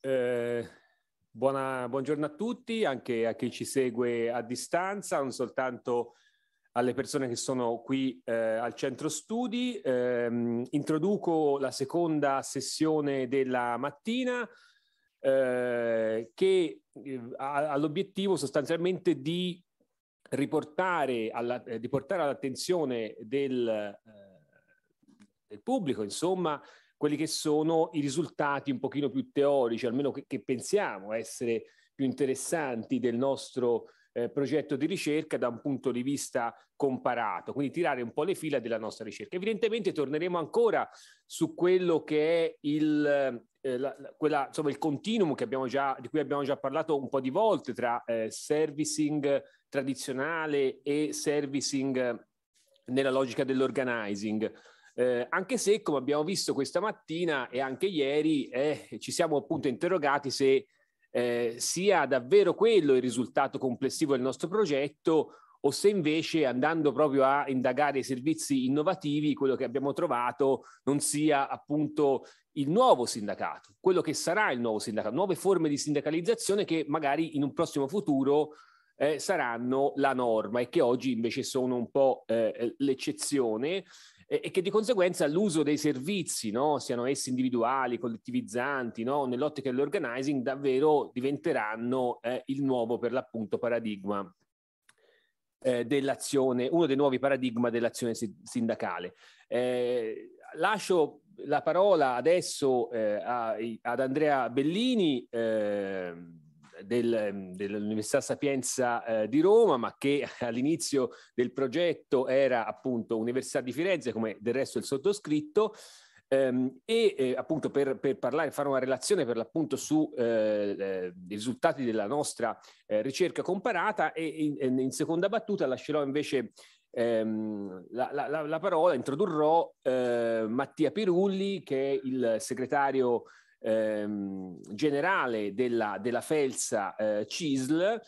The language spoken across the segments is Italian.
Eh, buona, buongiorno a tutti, anche a chi ci segue a distanza, non soltanto alle persone che sono qui eh, al centro studi. Eh, introduco la seconda sessione della mattina eh, che eh, ha, l'obiettivo sostanzialmente di riportare, alla, eh, di portare all'attenzione del, del pubblico, insomma, quelli che sono i risultati un pochino più teorici, almeno che, che pensiamo essere più interessanti del nostro eh, progetto di ricerca da un punto di vista comparato, quindi tirare un po' le fila della nostra ricerca. Evidentemente torneremo ancora su quello che è il, eh, la, quella, insomma, il continuum già, di cui abbiamo già parlato un po' di volte tra eh, servicing tradizionale e servicing nella logica dell'organizing eh, anche se, come abbiamo visto questa mattina e anche ieri, eh, ci siamo appunto interrogati se eh, sia davvero quello il risultato complessivo del nostro progetto o se invece andando proprio a indagare i servizi innovativi, quello che abbiamo trovato non sia appunto il nuovo sindacato, quello che sarà il nuovo sindacato, nuove forme di sindacalizzazione che magari in un prossimo futuro eh, saranno la norma e che oggi invece sono un po' eh, l'eccezione e, e che di conseguenza l'uso dei servizi, no, siano essi individuali, collettivizzanti, no, nell'ottica dell'organizing, davvero diventeranno eh, il nuovo per l'appunto paradigma eh, dell'azione, uno dei nuovi paradigma dell'azione sindacale. Eh, lascio la parola adesso eh, a, ad Andrea Bellini Eh, del, ehm, dell'Università Sapienza eh, di Roma, ma che all'inizio del progetto era appunto Università di Firenze, come del resto il sottoscritto. Ehm, e eh, appunto per, per, parlare, fare una relazione per l'appunto su eh, eh i risultati della nostra eh, ricerca comparata e in, in, seconda battuta lascerò invece ehm, la, la, la, parola, introdurrò eh, Mattia Pirulli che è il segretario ehm, generale della, della Felsa eh, CISL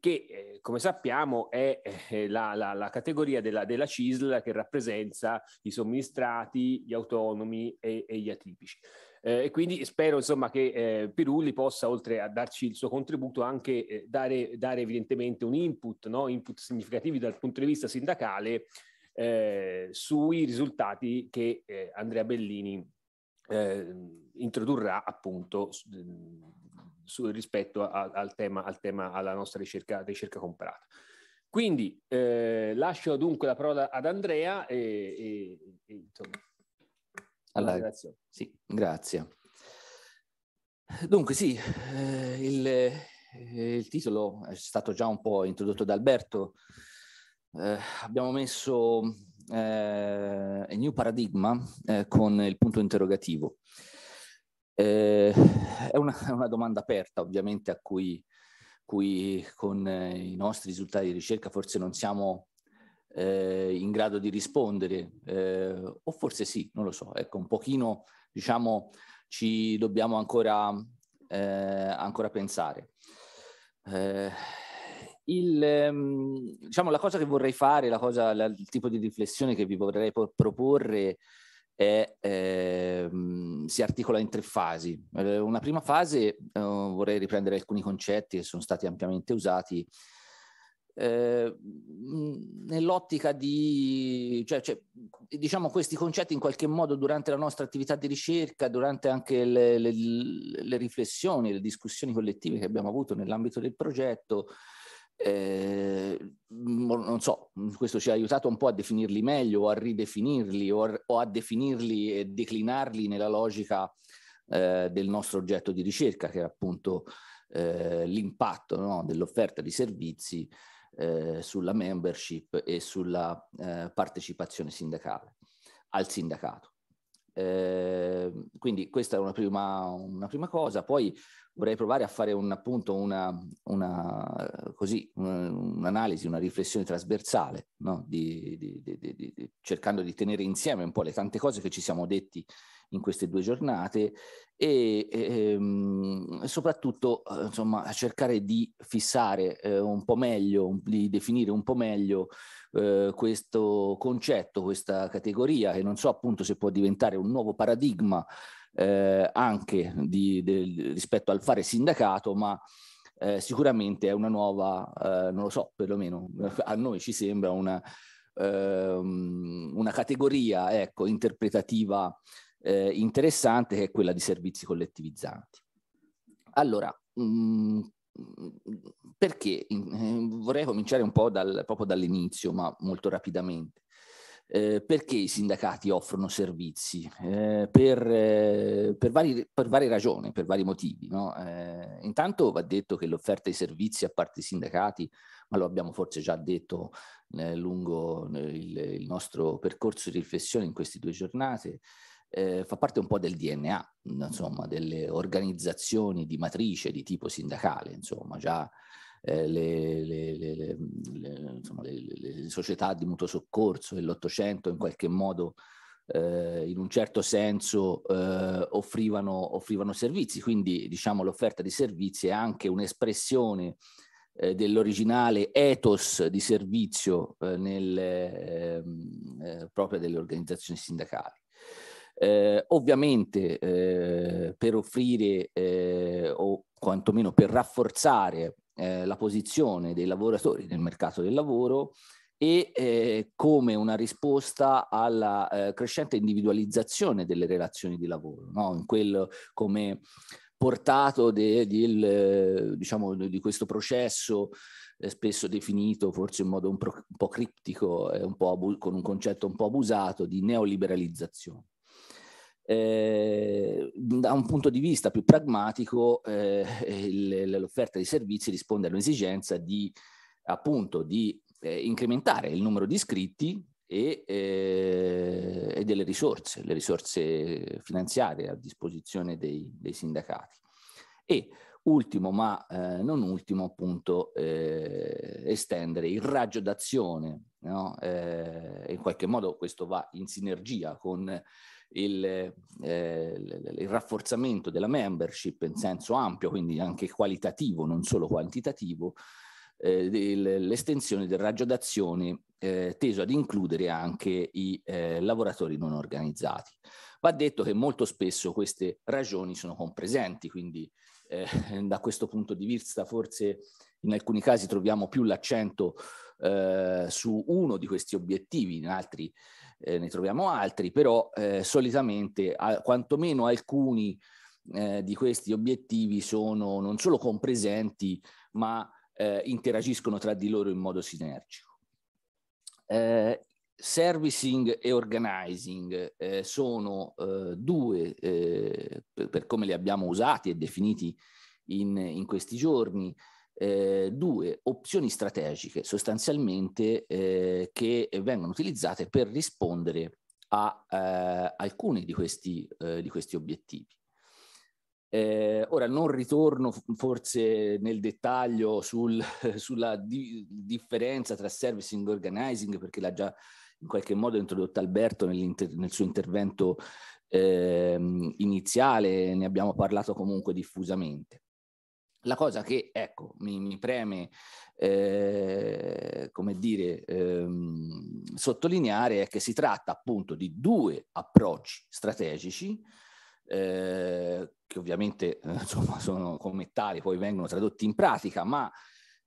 che eh, come sappiamo è eh, la, la, la, categoria della, della, CISL che rappresenta i somministrati, gli autonomi e, e gli atipici. Eh, e quindi spero insomma, che eh, Pirulli possa, oltre a darci il suo contributo, anche eh, dare, dare, evidentemente un input, no? input significativi dal punto di vista sindacale eh, sui risultati che Andrea Bellini eh, introdurrà appunto su, mhmm, su, rispetto a, al, tema, al, tema, alla nostra ricerca, ricerca comparata. Quindi eh, lascio dunque la parola ad Andrea e, e, e insomma, allora, sì. grazie. Dunque sì, eh, il, eh, il, titolo è stato già un po' introdotto da Alberto. Eh, abbiamo messo eh, il New Paradigma eh, con il punto interrogativo. Eh, è, una, è, una, domanda aperta ovviamente a cui, cui con eh, i nostri risultati di ricerca forse non siamo eh, in grado di rispondere, eh, o forse sì, non lo so, ecco un pochino diciamo ci dobbiamo ancora, ancora pensare il, ehm, diciamo, la cosa che vorrei fare, la cosa, la, il tipo di riflessione che vi vorrei proporre è, eh, si articola in tre fasi. Eh, una prima fase eh, vorrei riprendere alcuni concetti che sono stati ampiamente usati eh, nell'ottica di, cioè, cioè, diciamo questi concetti in qualche modo durante la nostra attività di ricerca, durante anche le, le, le riflessioni, le discussioni collettive che abbiamo avuto nell'ambito del progetto, eh, non so, questo ci ha aiutato un po' a definirli meglio, o a ridefinirli o a, o a definirli e declinarli nella logica eh, del nostro oggetto di ricerca, che è appunto eh, l'impatto no, dell'offerta di servizi eh, sulla membership e sulla eh, partecipazione sindacale, al sindacato. Ehm, quindi questa è una prima, una prima, cosa, poi vorrei provare a fare un, appunto una, una così, un'analisi, una riflessione trasversale, no? di, di, di, cercando di tenere insieme un po' le tante cose che ci siamo detti in queste due giornate e, e ehm, soprattutto eh, insomma, cercare di fissare eh, un po' meglio, di definire un po' meglio eh, questo concetto, questa categoria che non so appunto se può diventare un nuovo paradigma eh, anche di, del, rispetto al fare sindacato, ma eh, sicuramente è una nuova, eh, non lo so, perlomeno a noi ci sembra una, ehm, una categoria ecco, interpretativa eh, interessante che è quella di servizi collettivizzanti. Allora, mh, mm, perché eh, vorrei cominciare un po' dal, proprio dall'inizio, ma molto rapidamente. Eh, perché i sindacati offrono servizi? Eh, per, eh, per, vari, per, varie ragioni, per vari motivi. No? Eh, intanto va detto che l'offerta di servizi a parte i sindacati, ma lo abbiamo forse già detto eh, lungo il, il, nostro percorso di riflessione in queste due giornate, eh, fa parte un po' del DNA, insomma, delle organizzazioni di matrice di tipo sindacale, insomma, già eh, le, le, le, insomma, le, società di mutuo soccorso dell'Ottocento in qualche modo eh, in un certo senso eh, offrivano, offrivano, servizi, quindi diciamo, l'offerta di servizi è anche un'espressione eh, dell'originale ethos di servizio eh, nel, ehm, proprio delle organizzazioni sindacali. Eh, ovviamente eh, per offrire eh, o quantomeno per rafforzare eh, la posizione dei lavoratori nel mercato del lavoro e eh, come una risposta alla eh, crescente individualizzazione delle relazioni di lavoro, no? in quello come portato de, de il, diciamo, di questo processo spesso definito forse in modo un, pro, un po' criptico e eh, con un concetto un po' abusato di neoliberalizzazione. Ehm, da un punto di vista più pragmatico, eh, eh l'offerta di servizi risponde all'esigenza di, appunto, di eh, incrementare il numero di iscritti e, eh, e, delle risorse, le risorse finanziarie a disposizione dei, dei sindacati. E ultimo, ma eh, non ultimo, appunto, estendere il raggio d'azione. No? in qualche modo questo va in sinergia con il, eh, il, rafforzamento della membership in senso ampio, quindi anche qualitativo, non solo quantitativo, eh, del, l'estensione del raggio d'azione eh, teso ad includere anche i eh, lavoratori non organizzati. Va detto che molto spesso queste ragioni sono compresenti, quindi eh, da questo punto di vista forse in alcuni casi troviamo più l'accento eh, su uno di questi obiettivi, in altri eh, ne troviamo altri, però eh, solitamente a, quantomeno alcuni eh, di questi obiettivi sono non solo compresenti, ma eh, interagiscono tra di loro in modo sinergico. Eh, servicing e organizing eh, sono due, per, per, come li abbiamo usati e definiti in, in questi giorni, eh, due opzioni strategiche sostanzialmente eh, che vengono utilizzate per rispondere a eh, alcuni di questi, eh, di questi obiettivi. Eh, ora non ritorno forse nel dettaglio sul, sulla di- differenza tra servicing e organizing perché l'ha già in qualche modo introdotta Alberto nel suo intervento ehm, iniziale, ne abbiamo parlato comunque diffusamente. La cosa che, ecco, mi, mi preme, eh, come dire, ehm, sottolineare è che si tratta appunto di due approcci strategici eh, che ovviamente eh, insomma, sono come tali, poi vengono tradotti in pratica, ma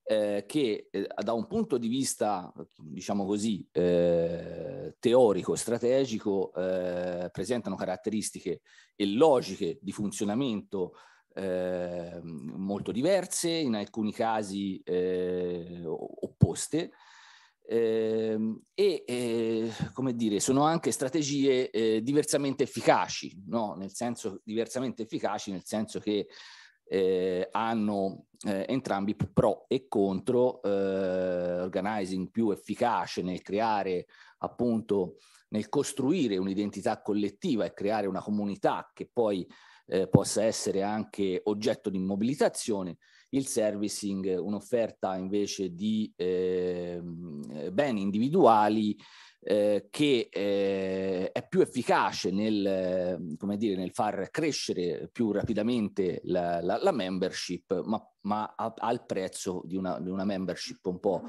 eh, che eh, da un punto di vista, diciamo così, eh, teorico, strategico, eh, presentano caratteristiche e logiche di funzionamento eh, molto diverse, in alcuni casi eh, opposte. Ehm, eh, e come dire, sono anche strategie eh, diversamente efficaci, no? nel senso, diversamente efficaci nel senso che eh, hanno eh, entrambi pro e contro, eh, organizing più efficace nel creare appunto, nel costruire un'identità collettiva e creare una comunità che poi eh, possa essere anche oggetto di mobilitazione, il servicing, un'offerta invece di eh, beni individuali eh, che eh, è più efficace nel, come dire, nel far crescere più rapidamente la, la, la membership, ma, ma a, al prezzo di una, di una membership un po'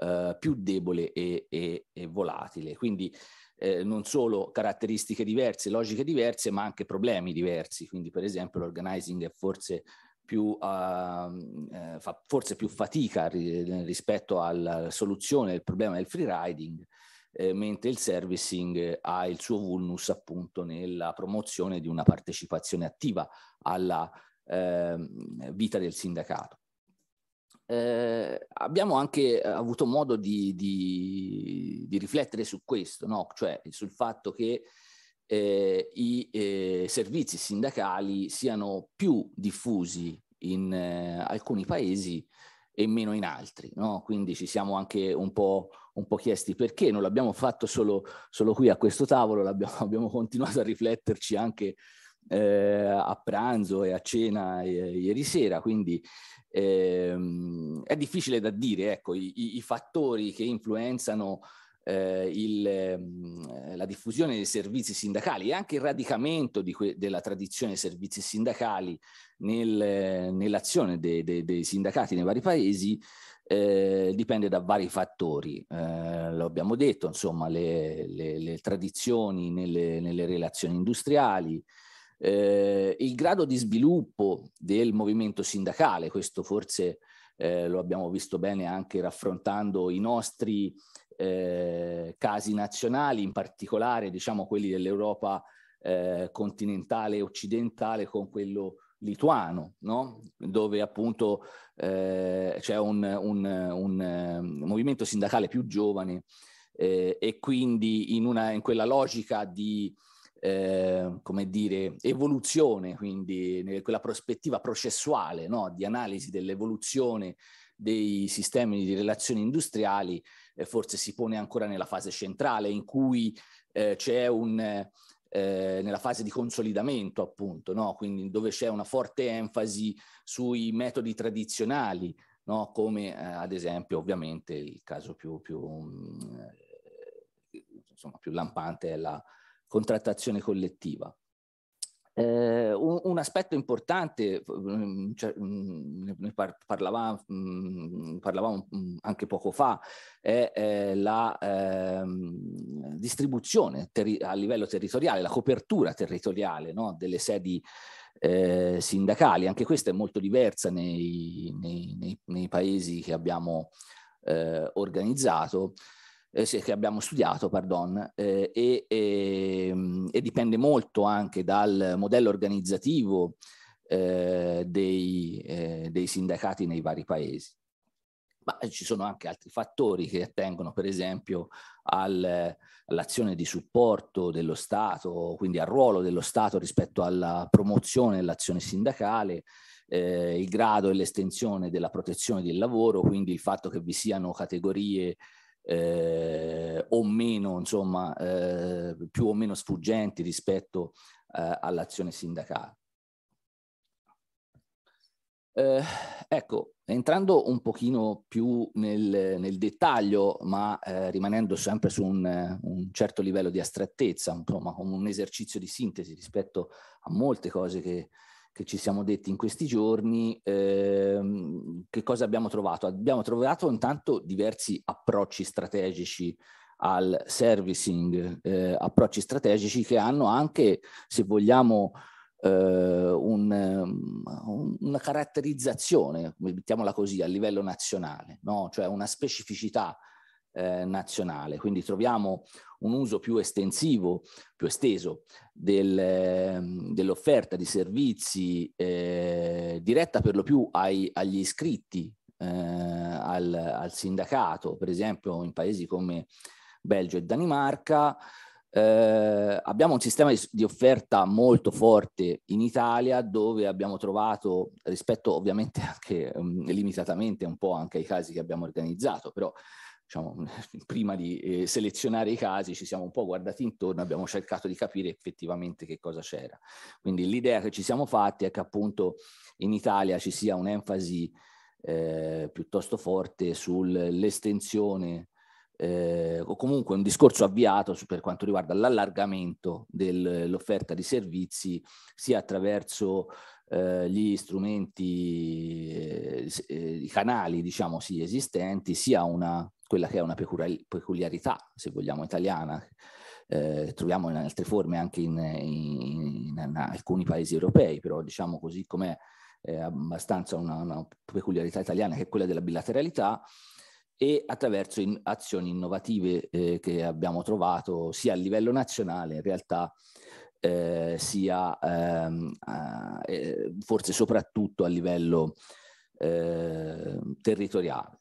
eh, più debole e, e, e volatile. Quindi eh, non solo caratteristiche diverse, logiche diverse, ma anche problemi diversi. Quindi, per esempio, l'organizing è forse più, ehm, eh, fa forse più fatica ri- eh, rispetto alla soluzione del problema del free riding, eh, mentre il servicing ha il suo vulnus appunto nella promozione di una partecipazione attiva alla ehm, vita del sindacato eh, abbiamo anche eh, avuto modo di, di, di riflettere su questo, no? cioè sul fatto che eh, i eh, servizi sindacali siano più diffusi in eh, alcuni paesi e meno in altri. No? Quindi ci siamo anche un po', un po', chiesti perché, non l'abbiamo fatto solo, solo qui a questo tavolo, abbiamo continuato a rifletterci anche eh, a pranzo e a cena eh, ieri sera, quindi ehm, è difficile da dire, ecco, i, i fattori che influenzano eh, il, ehm, la diffusione dei servizi sindacali e anche il radicamento que- della tradizione dei servizi sindacali nel, nell'azione dei, dei, dei sindacati nei vari paesi eh, dipende da vari fattori. Eh, lo abbiamo detto, insomma, le, le, le tradizioni nelle, nelle relazioni industriali, eh, il grado di sviluppo del movimento sindacale, questo forse eh, lo abbiamo visto bene anche raffrontando i nostri eh, casi nazionali, in particolare diciamo quelli dell'Europa eh, continentale e occidentale con quello lituano, no? dove appunto eh, c'è un, un, un, un, eh, movimento sindacale più giovane e quindi in, una, in quella logica di Ehm, come dire, evoluzione, quindi quella prospettiva processuale no? di analisi dell'evoluzione dei sistemi di relazioni industriali, eh, forse si pone ancora nella fase centrale in cui eh, c'è un... Eh, nella fase di consolidamento, appunto, no? quindi dove c'è una forte enfasi sui metodi tradizionali, no? come eh, ad esempio, ovviamente, il caso più, più, mh, mm, eh, insomma, più lampante è la, contrattazione collettiva. Eh, un, un, aspetto importante, mm, cioè, mm, ne par- parlava, mh, mm, parlavamo anche poco fa, è eh, la eh, distribuzione terri- a livello territoriale, la copertura territoriale no? delle sedi eh, sindacali. Anche questa è molto diversa nei, nei, nei, nei paesi che abbiamo eh, organizzato eh, che abbiamo studiato, pardon, eh, e, e, ehm, e, dipende molto anche dal modello organizzativo eh, dei, eh, dei, sindacati nei vari paesi. Ma ci sono anche altri fattori che attengono, per esempio, al, all'azione di supporto dello Stato, quindi al ruolo dello Stato rispetto alla promozione dell'azione sindacale, eh, il grado e l'estensione della protezione del lavoro, quindi il fatto che vi siano categorie eh, o meno, insomma, eh, più o meno sfuggenti rispetto eh, all'azione sindacale. Eh, ecco, entrando un pochino più nel, nel dettaglio, ma eh, rimanendo sempre su un, un, certo livello di astrattezza, insomma, come un esercizio di sintesi rispetto a molte cose che che ci siamo detti in questi giorni, ehm, che cosa abbiamo trovato? Abbiamo trovato intanto diversi approcci strategici al servicing, eh, approcci strategici che hanno anche, se vogliamo, eh, un, ehm, una caratterizzazione, mettiamola così, a livello nazionale, no? cioè una specificità eh, nazionale. Quindi troviamo un uso più estensivo, più esteso del, eh, dell'offerta di servizi eh, diretta per lo più ai, agli iscritti eh, al, al, sindacato, per esempio in paesi come Belgio e Danimarca. Eh, abbiamo un sistema di, di offerta molto forte in Italia dove abbiamo trovato, rispetto ovviamente anche um, limitatamente un po' anche ai casi che abbiamo organizzato, però diciamo, prima di eh, selezionare i casi ci siamo un po' guardati intorno, abbiamo cercato di capire effettivamente che cosa c'era. Quindi l'idea che ci siamo fatti è che appunto in Italia ci sia un'enfasi eh, piuttosto forte sull'estensione eh, o comunque un discorso avviato su, per quanto riguarda l'allargamento dell'offerta di servizi sia attraverso eh, gli strumenti, eh, eh, i canali diciamo sì esistenti, sia una, quella che è una peculiarità, se vogliamo, italiana, eh, troviamo in altre forme anche in, in, in alcuni paesi europei, però diciamo così com'è è abbastanza una, una peculiarità italiana che è quella della bilateralità, e attraverso in azioni innovative eh, che abbiamo trovato sia a livello nazionale in realtà eh, sia ehm, eh, forse soprattutto a livello ehm, eh, territoriale.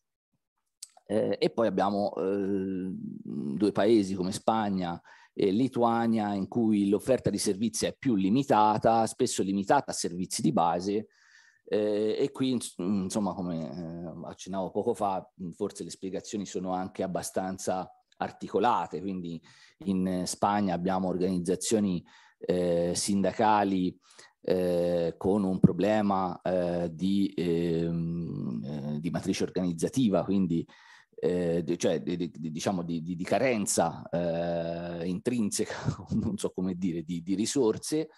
e poi abbiamo eh, due paesi come Spagna e Lituania in cui l'offerta di servizi è più limitata, spesso limitata a servizi di base, eh, e qui, insomma, come eh, accennavo poco fa, forse le spiegazioni sono anche abbastanza articolate, quindi in Spagna abbiamo organizzazioni eh, sindacali eh, con un problema eh, di, ehm, eh, di, matrice organizzativa, quindi eh, di, cioè, di, diciamo di, carenza eh, intrinseca, non so come dire, di, risorse,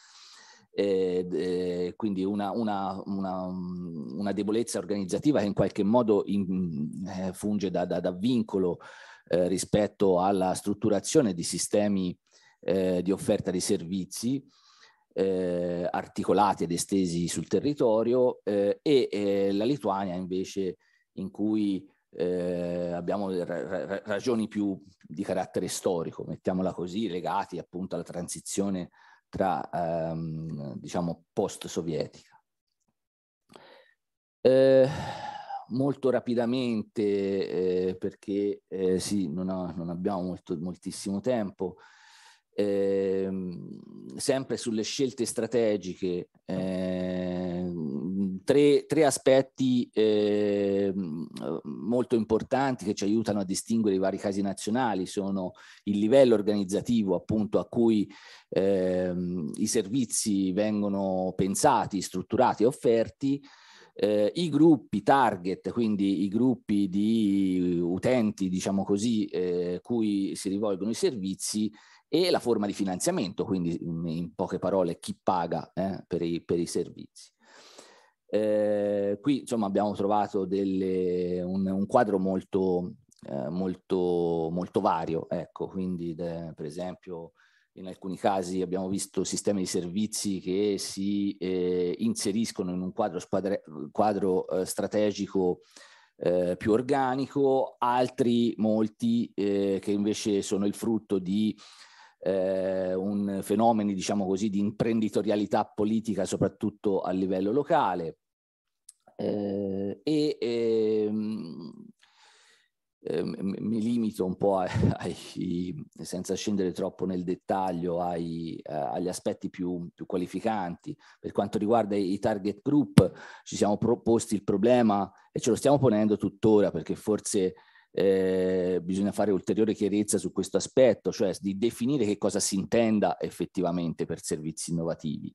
eh, eh, quindi una, una, una, una, debolezza organizzativa che in qualche modo in, eh, funge da, da, da vincolo rispetto alla strutturazione di sistemi eh, di offerta dei servizi eh, articolati ed estesi sul territorio eh, e eh, la Lituania invece in cui eh, abbiamo ra- ra- ragioni più di carattere storico, mettiamola così, legati appunto alla transizione tra ehm, diciamo post-sovietica. Eh, molto rapidamente, eh, perché eh, sì, non, ho, non abbiamo molto, moltissimo tempo, Ehm, sempre sulle scelte strategiche, eh, tre, tre, aspetti eh, molto importanti che ci aiutano a distinguere i vari casi nazionali sono il livello organizzativo appunto a cui ehm, i servizi vengono pensati, strutturati e offerti, eh, I gruppi target, quindi i gruppi di utenti, diciamo così, eh, cui si rivolgono i servizi e la forma di finanziamento, quindi in poche parole chi paga eh, per, i, per, i, servizi. Eh, qui insomma abbiamo trovato delle, un, un, quadro molto, eh, molto, molto vario, ecco, quindi de, per esempio in alcuni casi abbiamo visto sistemi di servizi che si eh, inseriscono in un quadro, squadre, quadro eh, strategico eh, più organico, altri molti che invece sono il frutto di eh, un fenomeno diciamo così, di imprenditorialità politica, soprattutto a livello locale. Eh, e ehm, ehm mi limito un po' ai, senza scendere troppo nel dettaglio ai, eh, agli aspetti più, più, qualificanti. Per quanto riguarda i target group ci siamo proposti il problema e ce lo stiamo ponendo tuttora perché forse eh, bisogna fare ulteriore chiarezza su questo aspetto, cioè di definire che cosa si intenda effettivamente per servizi innovativi.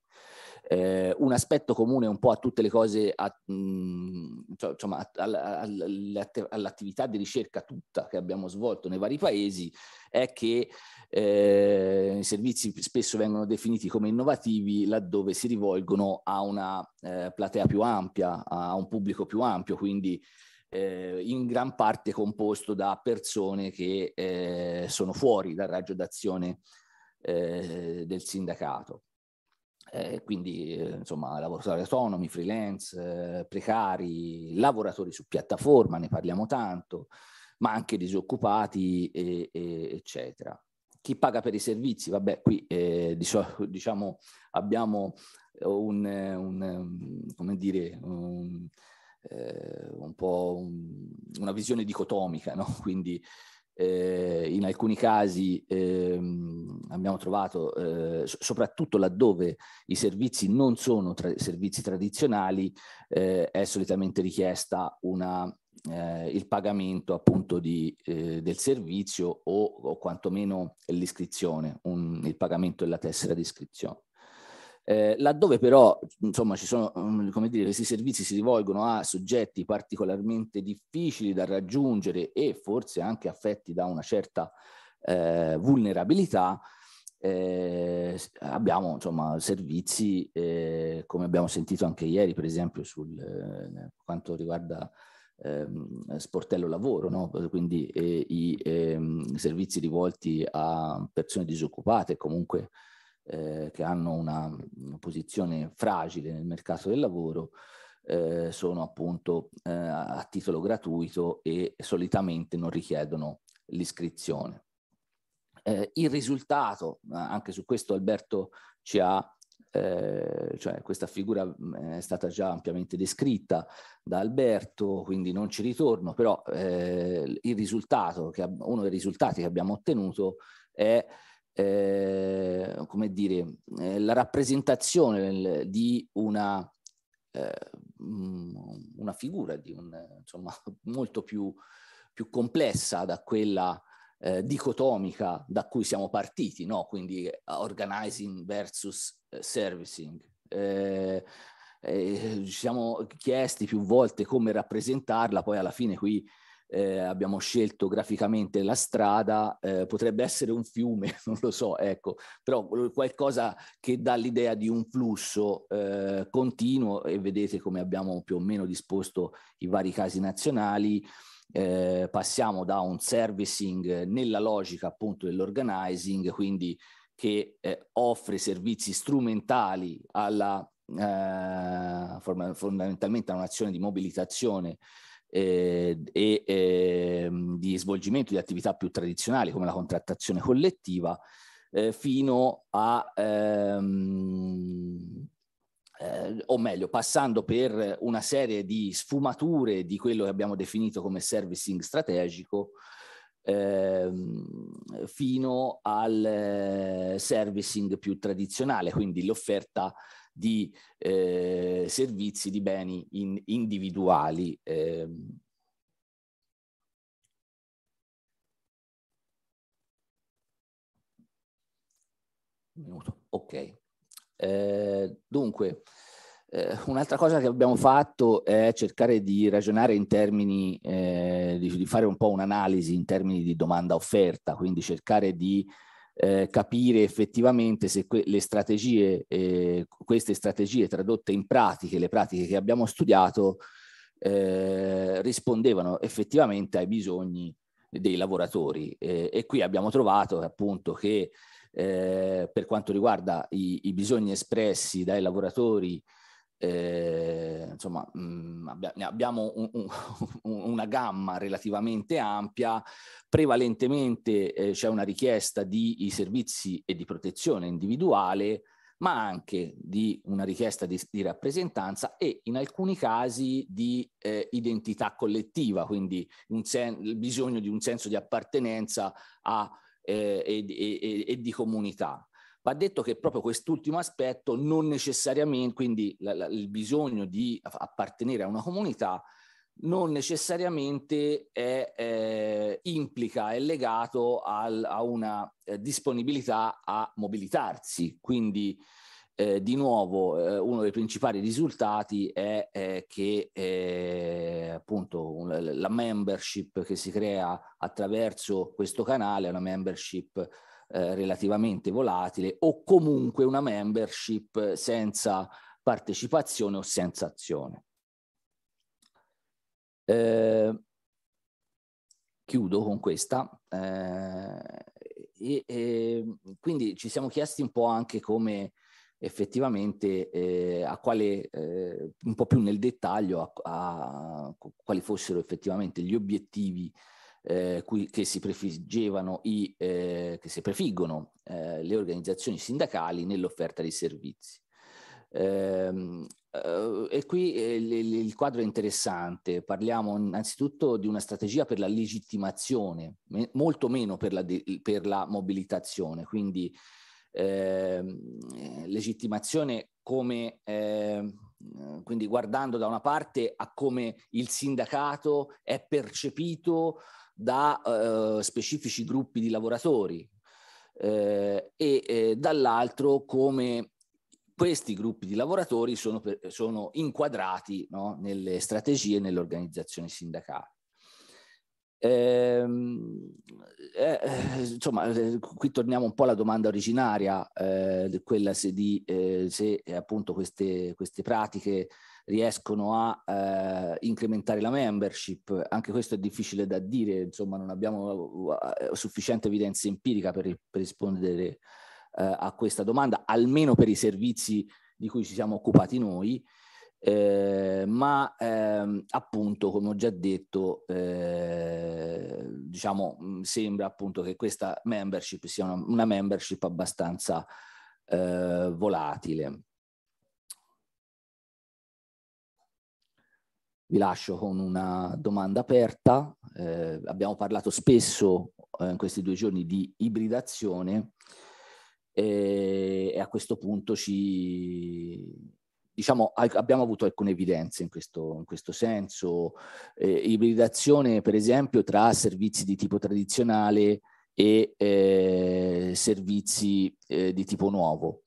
Eh, un aspetto comune un po' a tutte le cose, a, mh, mm, cioè, insomma, a, a, all'attività di ricerca tutta che abbiamo svolto nei vari paesi è che eh, i servizi spesso vengono definiti come innovativi laddove si rivolgono a una eh, platea più ampia, a un pubblico più ampio, quindi eh, in gran parte composto da persone che eh, sono fuori dal raggio d'azione eh, del sindacato. Eh, quindi eh, insomma lavoratori autonomi, freelance, eh, precari, lavoratori su piattaforma, ne parliamo tanto, ma anche disoccupati, e, e, eccetera. Chi paga per i servizi? Vabbè, qui diciamo abbiamo un, un, come dire, un, eh, un po' un, una visione dicotomica, no? quindi eh, in alcuni casi ehm, abbiamo trovato, eh, soprattutto laddove i servizi non sono tra- servizi tradizionali, eh, è solitamente richiesta una, eh, il pagamento appunto di, eh, del servizio o, o quantomeno l'iscrizione, un, il pagamento della tessera di iscrizione. Eh, laddove però insomma, ci sono, mm, come dire, questi servizi si rivolgono a soggetti particolarmente difficili da raggiungere e forse anche affetti da una certa eh, vulnerabilità, eh, abbiamo insomma, servizi eh, come abbiamo sentito anche ieri, per esempio, sul eh, quanto riguarda Ehm, sportello lavoro, no? quindi eh, i ehm, servizi rivolti a persone disoccupate, comunque eh, che hanno una, una, posizione fragile nel mercato del lavoro eh, sono appunto eh, a titolo gratuito e solitamente non richiedono l'iscrizione. Eh, il risultato, anche su questo Alberto ci ha eh, cioè questa figura mm, è stata già ampiamente descritta da Alberto, quindi non ci ritorno, però eh, il risultato, che, uno dei risultati che abbiamo ottenuto è eh, come dire, eh, la rappresentazione di una, eh, mm, una figura di un, insomma, molto più, più complessa da quella eh, dicotomica da cui siamo partiti, no? quindi eh, organizing versus eh, servicing. ci siamo chiesti più volte come rappresentarla, poi alla fine qui eh, abbiamo scelto graficamente la strada, eh, potrebbe essere un fiume, non lo so, ecco, però qualcosa che dà l'idea di un flusso eh, continuo e vedete come abbiamo più o meno disposto i vari casi nazionali. Eh, passiamo da un servicing nella logica appunto dell'organizing, quindi che eh, offre servizi strumentali alla, eh, fondamentalmente a un'azione di mobilitazione eh, e eh, di svolgimento di attività più tradizionali come la contrattazione collettiva eh, fino a ehm, eh, o meglio, passando per una serie di sfumature di quello che abbiamo definito come servicing strategico, ehm, fino al eh, servicing più tradizionale, quindi l'offerta di eh, servizi, di beni in, individuali. Eh. Minuto. Ok. Eh, dunque, eh, un'altra cosa che abbiamo fatto è cercare di ragionare in termini, eh, di, di, fare un po' un'analisi in termini di domanda-offerta, quindi cercare di eh, capire effettivamente se que- le strategie, eh, queste strategie tradotte in pratiche, le pratiche che abbiamo studiato, eh, rispondevano effettivamente ai bisogni dei lavoratori. Eh, e qui abbiamo trovato appunto che eh, per quanto riguarda i, i bisogni espressi dai lavoratori eh, insomma, mh, mm, abbia, abbiamo un, un, una gamma relativamente ampia, prevalentemente eh, c'è una richiesta di servizi e di protezione individuale, ma anche di una richiesta di, di rappresentanza e in alcuni casi di eh, identità collettiva, quindi sen- il bisogno di un senso di appartenenza a, eh, e, e, e, e di comunità. Va detto che proprio quest'ultimo aspetto non necessariamente, quindi la, la, il bisogno di appartenere a una comunità, non necessariamente è, eh, implica, è legato al, a una eh, disponibilità a mobilitarsi. Quindi eh, di nuovo eh, uno dei principali risultati è eh, che eh, appunto la membership che si crea attraverso questo canale è una membership eh, relativamente volatile o comunque una membership senza partecipazione o senza azione. Eh, chiudo con questa. Eh, e, e, quindi ci siamo chiesti un po' anche come effettivamente eh, a quale, eh, un po' più nel dettaglio, a, a, a, quali fossero effettivamente gli obiettivi eh, cui, che si prefiggevano i, eh, che si prefiggono eh, le organizzazioni sindacali nell'offerta di servizi. Ehm, eh, e qui eh, il quadro è interessante, parliamo innanzitutto di una strategia per la legittimazione, molto meno per la, de- per la mobilitazione, quindi ehm, eh, legittimazione come ehm, quindi guardando da una parte a come il sindacato è percepito da eh, specifici gruppi di lavoratori eh, e eh, dall'altro come questi gruppi di lavoratori sono, per, sono inquadrati no, nelle strategie e nelle organizzazioni sindacali. Ehm, eh, eh, insomma, qui torniamo un po' alla domanda originaria, eh, quella se, di, eh, se eh, appunto queste, queste pratiche riescono a eh, incrementare la membership. Anche questo è difficile da dire, insomma non abbiamo eh, sufficiente evidenza empirica per, per rispondere eh, a questa domanda, almeno per i servizi di cui ci siamo occupati noi. Eh, ma ehm, appunto, come ho già detto, eh, diciamo, mm, sembra appunto che questa membership sia una, una membership abbastanza eh, volatile. vi lascio con una domanda aperta. Eh, abbiamo parlato spesso eh, in questi due giorni di ibridazione eh, e a questo punto ci, diciamo, abbiamo avuto alcune evidenze in questo, in questo senso. Eh, ibridazione, per esempio, tra servizi di tipo tradizionale e eh, servizi eh, di tipo nuovo.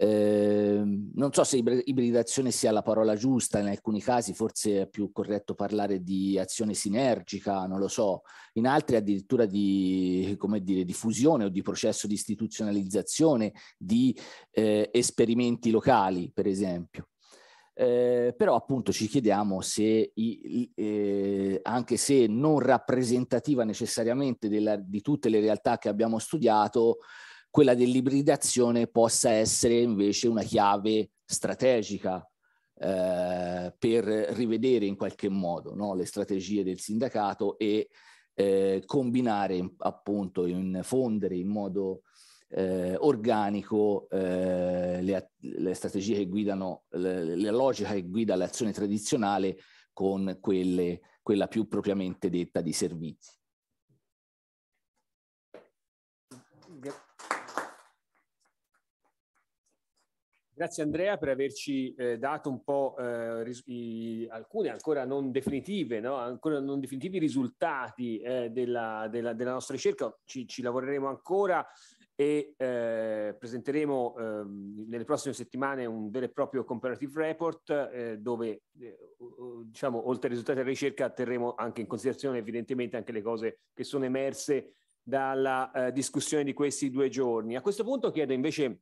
Eh, non so se ibridazione sia la parola giusta, in alcuni casi forse è più corretto parlare di azione sinergica, non lo so, in altri addirittura di, come dire, di fusione o di processo di istituzionalizzazione di eh, esperimenti locali, per esempio. Eh, però appunto ci chiediamo se, i, eh, anche se non rappresentativa necessariamente della, di tutte le realtà che abbiamo studiato, quella dell'ibridazione possa essere invece una chiave strategica eh, per rivedere in qualche modo no, le strategie del sindacato e eh, combinare appunto, in, fondere in modo eh, organico eh, le, le, strategie che guidano, le, la logica che guida l'azione tradizionale con quelle, quella più propriamente detta di servizi. Grazie Andrea per averci eh, dato un po' eh, i, alcune ancora non definitive, no? ancora non definitivi risultati eh, della, della, della, nostra ricerca. Ci, ci lavoreremo ancora e eh, presenteremo ehm, nelle prossime settimane un vero e proprio comparative report eh, dove eh, diciamo, oltre ai risultati della ricerca terremo anche in considerazione evidentemente anche le cose che sono emerse dalla discussione di questi due giorni. A questo punto chiedo invece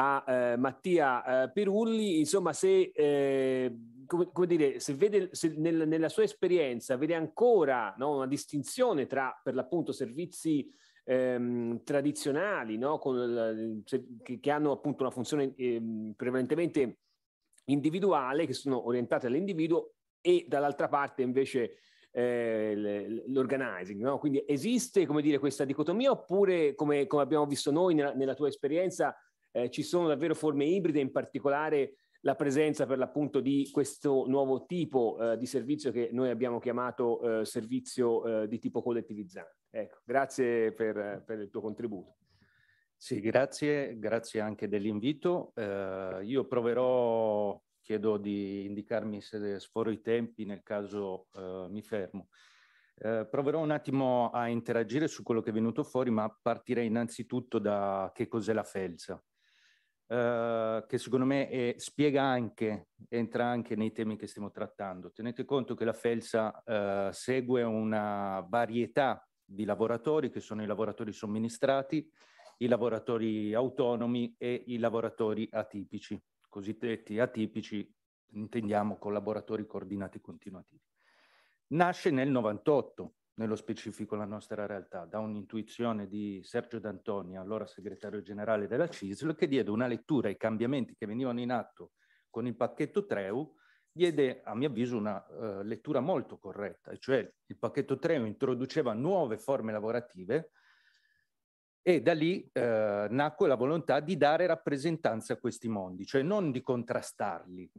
a eh, Mattia eh, Pirulli, insomma se, eh, come, come, dire, se vede se nel, nella sua esperienza vede ancora no, una distinzione tra per l'appunto servizi ehm, tradizionali no, con, che, che, hanno appunto una funzione ehm, prevalentemente individuale, che sono orientate all'individuo e dall'altra parte invece eh, l'organizing. No? Quindi esiste come dire, questa dicotomia oppure come, come abbiamo visto noi nella, nella tua esperienza eh, ci sono davvero forme ibride, in particolare la presenza per l'appunto di questo nuovo tipo eh, di servizio che noi abbiamo chiamato eh, servizio eh, di tipo collettivizzante. Ecco, grazie per, per il tuo contributo. Sì, grazie, grazie anche dell'invito. Eh, io proverò, chiedo di indicarmi se sforo i tempi, nel caso eh, mi fermo. Eh, proverò un attimo a interagire su quello che è venuto fuori, ma partirei innanzitutto da che cos'è la felsa. Eh, che secondo me è, spiega anche, entra anche nei temi che stiamo trattando. Tenete conto che la Felsa eh, segue una varietà di lavoratori che sono i lavoratori somministrati, i lavoratori autonomi e i lavoratori atipici, cosiddetti atipici intendiamo collaboratori coordinati continuativi. Nasce nel 98, nello specifico la nostra realtà, da un'intuizione di Sergio D'Antoni, allora segretario generale della CISL, che diede una lettura ai cambiamenti che venivano in atto con il pacchetto Treu, diede a mio avviso una uh, lettura molto corretta, cioè il pacchetto Treu introduceva nuove forme lavorative e da lì eh, nacque la volontà di dare rappresentanza a questi mondi, cioè non di contrastarli,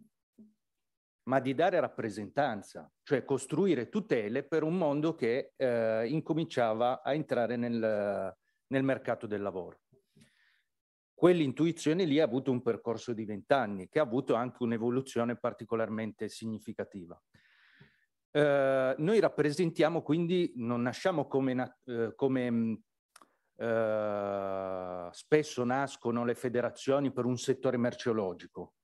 ma di dare rappresentanza, cioè costruire tutele per un mondo che eh, incominciava a entrare nel, nel mercato del lavoro. Quell'intuizione lì ha avuto un percorso di vent'anni, che ha avuto anche un'evoluzione particolarmente significativa. Eh, noi rappresentiamo quindi, non nasciamo come, eh, come mm, eh, spesso nascono le federazioni per un settore merceologico,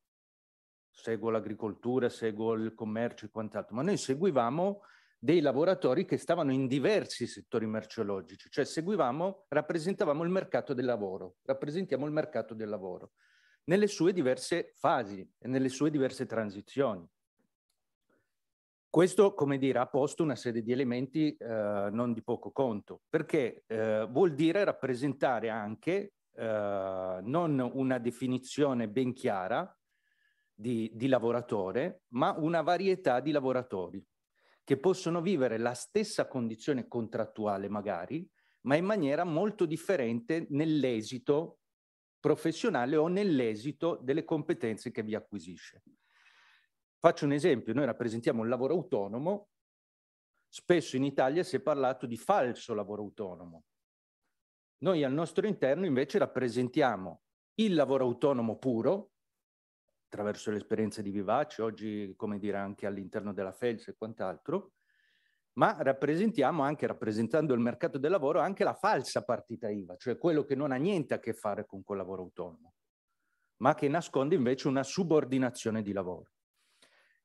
seguo l'agricoltura, seguo il commercio e quant'altro, ma noi seguivamo dei lavoratori che stavano in diversi settori merceologici, cioè seguivamo, rappresentavamo il mercato del lavoro, rappresentiamo il mercato del lavoro nelle sue diverse fasi e nelle sue diverse transizioni. Questo, come dire, ha posto una serie di elementi eh, non di poco conto, perché eh, vuol dire rappresentare anche eh, non una definizione ben chiara, di, di lavoratore, ma una varietà di lavoratori che possono vivere la stessa condizione contrattuale magari, ma in maniera molto differente nell'esito professionale o nell'esito delle competenze che vi acquisisce. Faccio un esempio, noi rappresentiamo il lavoro autonomo, spesso in Italia si è parlato di falso lavoro autonomo. Noi al nostro interno invece rappresentiamo il lavoro autonomo puro, attraverso l'esperienza di Vivace, oggi come dire anche all'interno della FELS e quant'altro, ma rappresentiamo anche, rappresentando il mercato del lavoro, anche la falsa partita IVA, cioè quello che non ha niente a che fare con quel lavoro autonomo, ma che nasconde invece una subordinazione di lavoro.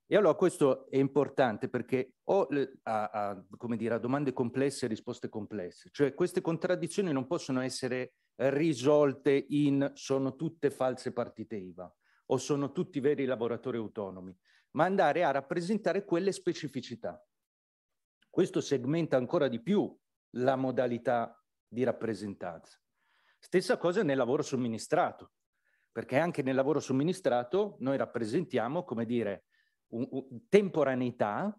E allora questo è importante perché ho a, a, come dire, a domande complesse risposte complesse, cioè queste contraddizioni non possono essere risolte in sono tutte false partite IVA o sono tutti veri lavoratori autonomi, ma andare a rappresentare quelle specificità. Questo segmenta ancora di più la modalità di rappresentanza. Stessa cosa nel lavoro somministrato, perché anche nel lavoro somministrato noi rappresentiamo, come dire, un, un, temporaneità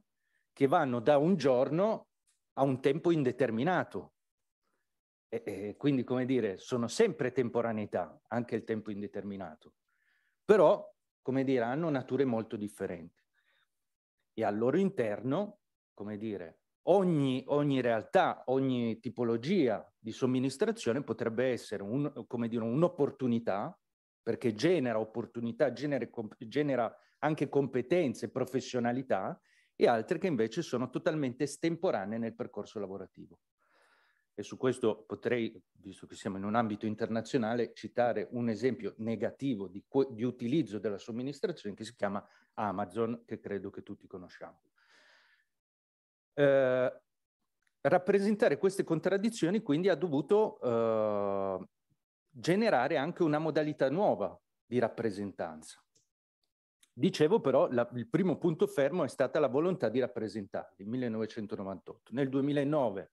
che vanno da un giorno a un tempo indeterminato. E, e quindi, come dire, sono sempre temporaneità, anche il tempo indeterminato però, come dire, hanno nature molto differenti. E al loro interno, come dire, ogni, ogni realtà, ogni tipologia di somministrazione potrebbe essere un, dire, un'opportunità, perché genera opportunità, genera, genera anche competenze, professionalità, e altre che invece sono totalmente estemporanee nel percorso lavorativo e su questo potrei, visto che siamo in un ambito internazionale, citare un esempio negativo di, di utilizzo della somministrazione che si chiama Amazon, che credo che tutti conosciamo. Eh, rappresentare queste contraddizioni quindi ha dovuto eh, generare anche una modalità nuova di rappresentanza. Dicevo però, la, il primo punto fermo è stata la volontà di rappresentarli, 1998. Nel 2009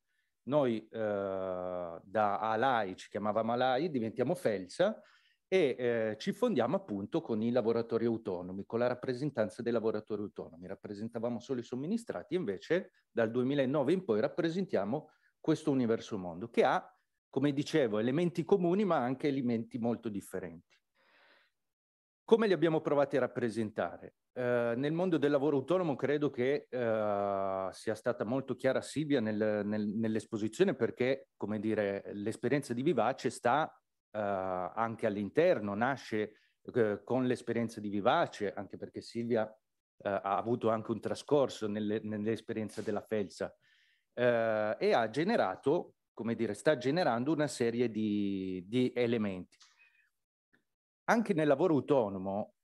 noi eh, da Alai, ci chiamavamo Alai, diventiamo Felsa e eh, ci fondiamo appunto con i lavoratori autonomi, con la rappresentanza dei lavoratori autonomi. Rappresentavamo solo i somministrati, invece dal 2009 in poi rappresentiamo questo universo mondo che ha, come dicevo, elementi comuni ma anche elementi molto differenti. Come li abbiamo provati a rappresentare? Eh, nel mondo del lavoro autonomo credo che eh, sia stata molto chiara Silvia nel, nel, nell'esposizione perché, come dire, l'esperienza di Vivace sta eh, anche all'interno, nasce eh, con l'esperienza di Vivace, anche perché Silvia eh, ha avuto anche un trascorso nelle, nell'esperienza della Felsa e ha generato, come dire, sta generando una serie di, di elementi. Anche nel lavoro autonomo,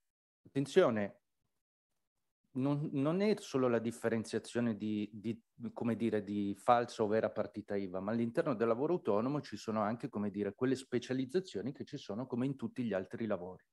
attenzione, non, non, è solo la differenziazione di, di, dire, di, falsa o vera partita IVA, ma all'interno del lavoro autonomo ci sono anche dire, quelle specializzazioni che ci sono come in tutti gli altri lavori.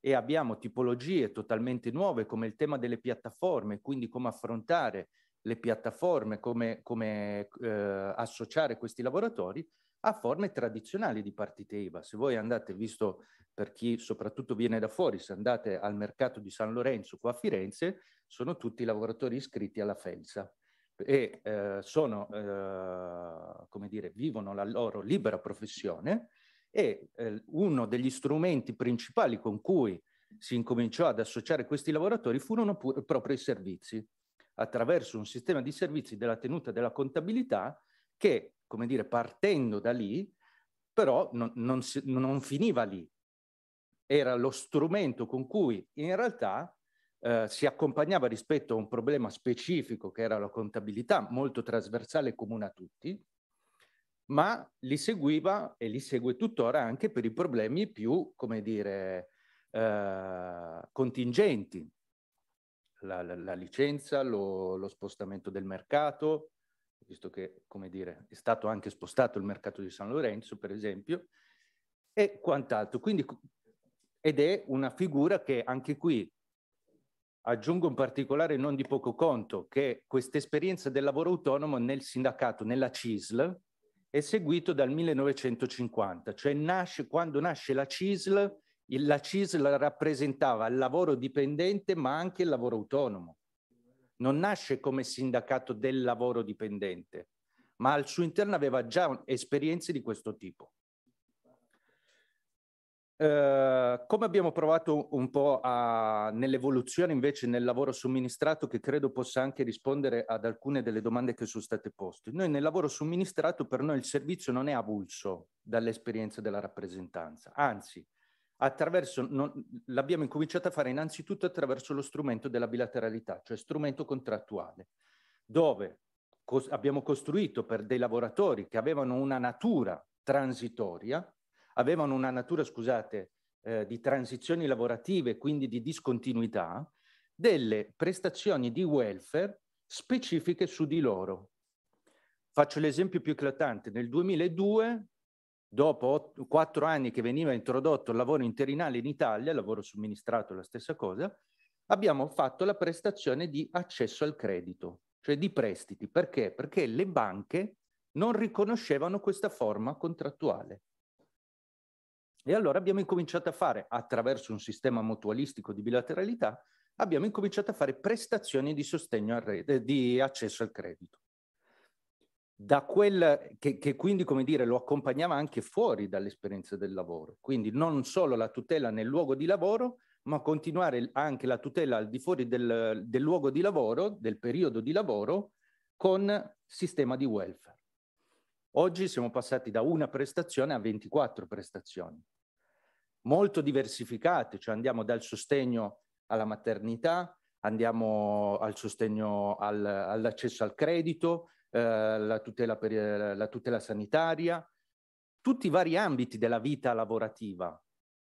E abbiamo tipologie totalmente nuove come il tema delle piattaforme, quindi come affrontare le piattaforme, come, come eh, associare questi lavoratori a forme tradizionali di partite IVA. Se voi andate, visto per chi soprattutto viene da fuori, se andate al mercato di San Lorenzo qua a Firenze, sono tutti lavoratori iscritti alla FELSA e eh, sono, eh, come dire, vivono la loro libera professione e eh, uno degli strumenti principali con cui si incominciò ad associare questi lavoratori furono pur- proprio i servizi, attraverso un sistema di servizi della tenuta della contabilità che come dire, partendo da lì, però non, non, non finiva lì. Era lo strumento con cui in realtà eh, si accompagnava rispetto a un problema specifico che era la contabilità, molto trasversale e comune a tutti, ma li seguiva e li segue tuttora anche per i problemi più, come dire, eh, contingenti. La, la, la licenza, lo, lo, spostamento del mercato, visto che, come dire, è stato anche spostato il mercato di San Lorenzo, per esempio, e quant'altro. Quindi, ed è una figura che anche qui aggiungo un particolare non di poco conto, che questa esperienza del lavoro autonomo nel sindacato, nella CISL, è seguito dal 1950, cioè nasce, quando nasce la CISL, il, la CISL rappresentava il lavoro dipendente ma anche il lavoro autonomo non nasce come sindacato del lavoro dipendente, ma al suo interno aveva già esperienze di questo tipo. Eh, come abbiamo provato un po' a, nell'evoluzione invece nel lavoro somministrato, che credo possa anche rispondere ad alcune delle domande che sono state poste. Noi nel lavoro somministrato per noi il servizio non è avulso dall'esperienza della rappresentanza, anzi attraverso, non, l'abbiamo incominciato a fare innanzitutto attraverso lo strumento della bilateralità, cioè strumento contrattuale, dove cos- abbiamo costruito per dei lavoratori che avevano una natura transitoria, avevano una natura, scusate, eh, di transizioni lavorative, quindi di discontinuità, delle prestazioni di welfare specifiche su di loro. Faccio l'esempio più eclatante. Nel 2002 dopo quattro anni che veniva introdotto il lavoro interinale in Italia, lavoro somministrato è la stessa cosa, abbiamo fatto la prestazione di accesso al credito, cioè di prestiti. Perché? Perché le banche non riconoscevano questa forma contrattuale. E allora abbiamo incominciato a fare, attraverso un sistema mutualistico di bilateralità, abbiamo incominciato a fare prestazioni di sostegno al re- di accesso al credito da quel che, che, quindi, come dire, lo accompagnava anche fuori dall'esperienza del lavoro. Quindi non solo la tutela nel luogo di lavoro, ma continuare anche la tutela al di fuori del, del luogo di lavoro, del periodo di lavoro, con sistema di welfare. Oggi siamo passati da una prestazione a 24 prestazioni, molto diversificate, cioè andiamo dal sostegno alla maternità, andiamo al sostegno al, all'accesso al credito, eh, la, tutela per, eh, la tutela sanitaria, tutti i vari ambiti della vita lavorativa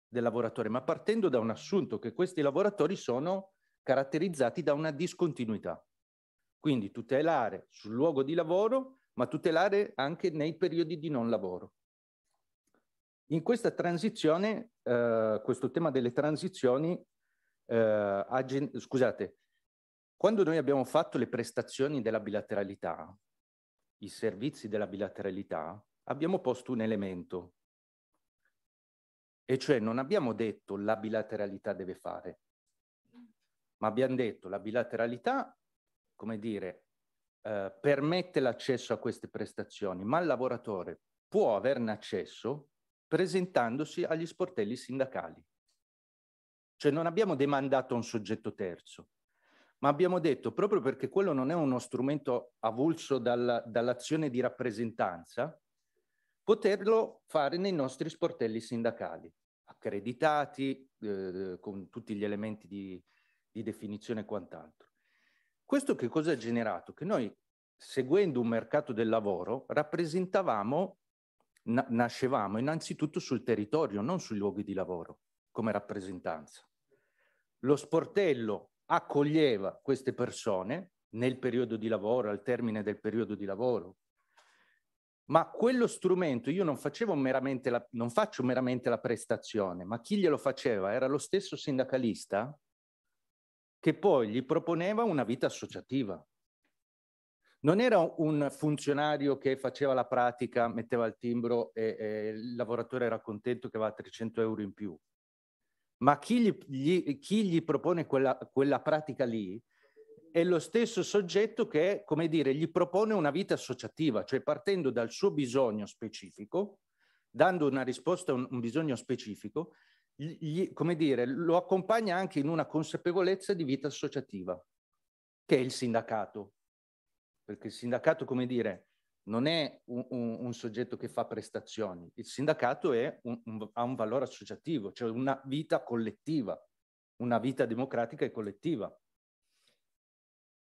del lavoratore, ma partendo da un assunto che questi lavoratori sono caratterizzati da una discontinuità. Quindi tutelare sul luogo di lavoro, ma tutelare anche nei periodi di non lavoro. In questa transizione, eh, questo tema delle transizioni, eh, scusate, quando noi abbiamo fatto le prestazioni della bilateralità, i servizi della bilateralità, abbiamo posto un elemento, e cioè non abbiamo detto la bilateralità deve fare, ma abbiamo detto la bilateralità, come dire, eh, permette l'accesso a queste prestazioni, ma il lavoratore può averne accesso presentandosi agli sportelli sindacali. Cioè non abbiamo demandato a un soggetto terzo, ma abbiamo detto proprio perché quello non è uno strumento avulso dal, dall'azione di rappresentanza, poterlo fare nei nostri sportelli sindacali, accreditati, eh, con tutti gli elementi di, di definizione e quant'altro. Questo che cosa ha generato? Che noi, seguendo un mercato del lavoro, rappresentavamo, na- nascevamo innanzitutto sul territorio, non sui luoghi di lavoro, come rappresentanza. Lo sportello accoglieva queste persone nel periodo di lavoro, al termine del periodo di lavoro. Ma quello strumento io non, meramente la, non faccio meramente la prestazione, ma chi glielo faceva era lo stesso sindacalista che poi gli proponeva una vita associativa. Non era un funzionario che faceva la pratica, metteva il timbro e, e il lavoratore era contento che aveva 300 euro in più ma chi gli, gli, chi gli propone quella, quella pratica lì è lo stesso soggetto che, come dire, gli propone una vita associativa, cioè partendo dal suo bisogno specifico, dando una risposta a un, un bisogno specifico, gli, come dire, lo accompagna anche in una consapevolezza di vita associativa, che è il sindacato. Perché il sindacato, come dire, non è un, un, un, soggetto che fa prestazioni, il sindacato un, ha un valore associativo, cioè una vita collettiva, una vita democratica e collettiva.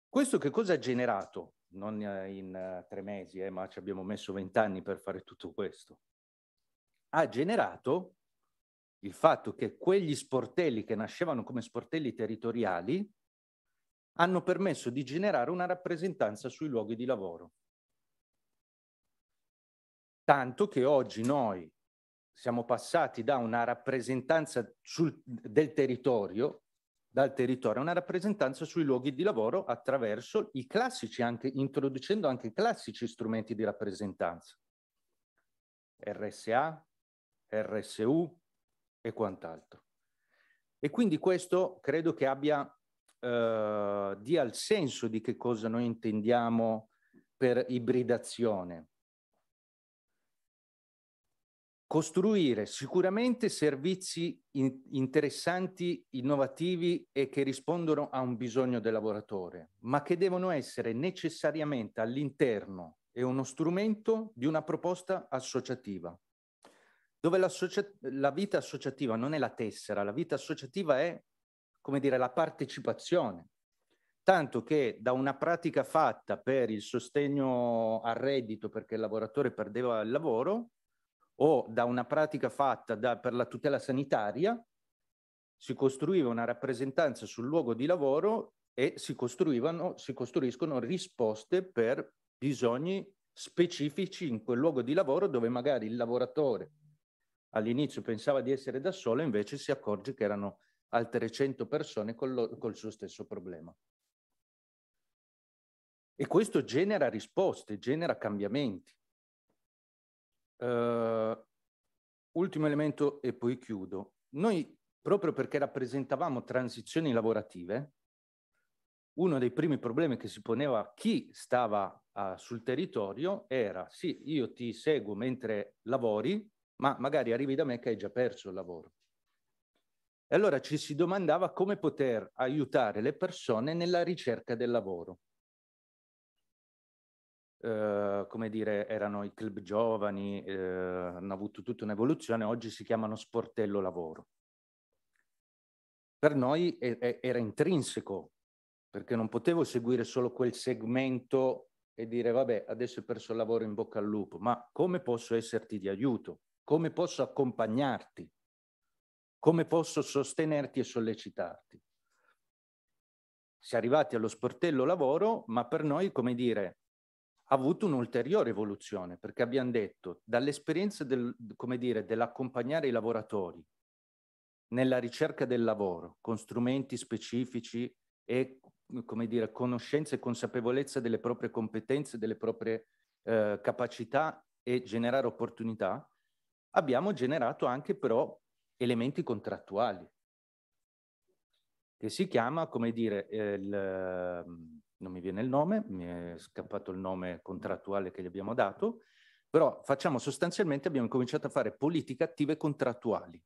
Questo che cosa ha generato? Non eh, in eh, tre mesi, eh, ma ci abbiamo messo vent'anni per fare tutto questo. Ha generato il fatto che quegli sportelli che nascevano come sportelli territoriali hanno permesso di generare una rappresentanza sui luoghi di lavoro tanto che oggi noi siamo passati da una rappresentanza sul, del territorio, dal territorio, a una rappresentanza sui luoghi di lavoro attraverso i classici, anche, introducendo anche i classici strumenti di rappresentanza. RSA, RSU e quant'altro. E quindi questo credo che abbia, eh, dia il senso di che cosa noi intendiamo per ibridazione costruire sicuramente servizi in interessanti, innovativi e che rispondono a un bisogno del lavoratore, ma che devono essere necessariamente all'interno e uno strumento di una proposta associativa, dove la vita associativa non è la tessera, la vita associativa è, come dire, la partecipazione, tanto che da una pratica fatta per il sostegno al reddito perché il lavoratore perdeva il lavoro, o da una pratica fatta da, per la tutela sanitaria, si costruiva una rappresentanza sul luogo di lavoro e si, si costruiscono risposte per bisogni specifici in quel luogo di lavoro dove magari il lavoratore all'inizio pensava di essere da solo, e invece si accorge che erano altre 100 persone col, col suo stesso problema. E questo genera risposte, genera cambiamenti eh, ultimo elemento e poi chiudo. Noi, proprio perché rappresentavamo transizioni lavorative, uno dei primi problemi che si poneva chi stava uh, sul territorio era sì, io ti seguo mentre lavori, ma magari arrivi da me che hai già perso il lavoro. E allora ci si domandava come poter aiutare le persone nella ricerca del lavoro. Uhm, come dire, erano i club giovani, eh, hanno avuto tutta un'evoluzione, oggi si chiamano sportello lavoro. Per noi è, è, era intrinseco, perché non potevo seguire solo quel segmento e dire vabbè, adesso hai perso il lavoro in bocca al lupo, ma come posso esserti di aiuto? Come posso accompagnarti? Come posso sostenerti e sollecitarti? Si è arrivati allo sportello lavoro, ma per noi, come dire, ha avuto un'ulteriore evoluzione, perché abbiamo detto dall'esperienza del, dire, dell'accompagnare i lavoratori nella ricerca del lavoro con strumenti specifici e dire, conoscenza e consapevolezza delle proprie competenze, delle proprie eh, capacità e generare opportunità, abbiamo generato anche però elementi contrattuali che si chiama, come dire, eh, il, ehm, non mi viene il nome, mi è scappato il nome contrattuale che gli abbiamo dato, però facciamo sostanzialmente, abbiamo cominciato a fare politiche attive contrattuali.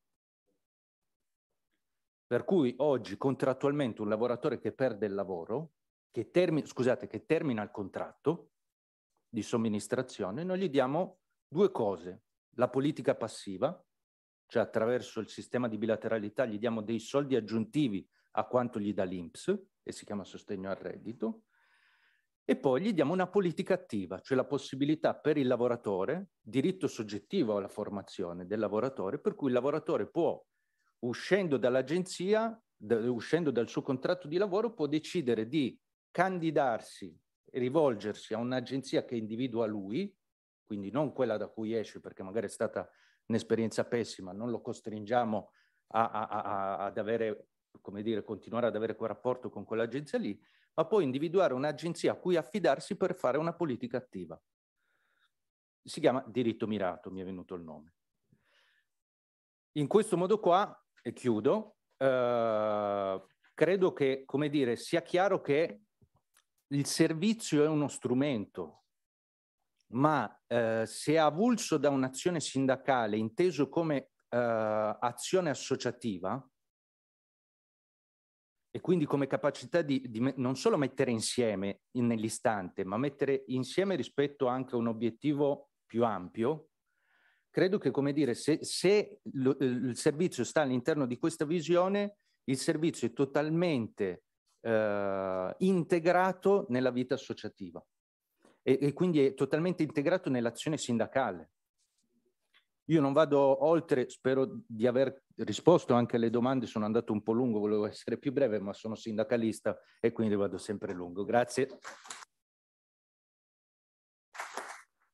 Per cui oggi contrattualmente un lavoratore che perde il lavoro, che termi, scusate, che termina il contratto di somministrazione, noi gli diamo due cose. La politica passiva, cioè attraverso il sistema di bilateralità gli diamo dei soldi aggiuntivi a quanto gli dà l'INPS e si chiama sostegno al reddito, e poi gli diamo una politica attiva, cioè la possibilità per il lavoratore, diritto soggettivo alla formazione del lavoratore, per cui il lavoratore può, uscendo dall'agenzia, da, uscendo dal suo contratto di lavoro, può decidere di candidarsi e rivolgersi a un'agenzia che individua lui, quindi non quella da cui esce perché magari è stata un'esperienza pessima, non lo costringiamo a, a, a, ad avere come dire, continuare ad avere quel rapporto con quell'agenzia lì, ma poi individuare un'agenzia a cui affidarsi per fare una politica attiva. Si chiama diritto mirato, mi è venuto il nome. In questo modo qua, e chiudo, eh, credo che, come dire, sia chiaro che il servizio è uno strumento, ma eh, se avulso da un'azione sindacale, inteso come eh, azione associativa, e quindi come capacità di, di, non solo mettere insieme in, nell'istante, ma mettere insieme rispetto anche a un obiettivo più ampio, credo che, come dire, se, se lo, il servizio sta all'interno di questa visione, il servizio è totalmente eh, integrato nella vita associativa e, e quindi è totalmente integrato nell'azione sindacale. Io non vado oltre, spero di aver risposto anche alle domande, sono andato un po' lungo, volevo essere più breve, ma sono sindacalista e quindi vado sempre lungo. Grazie.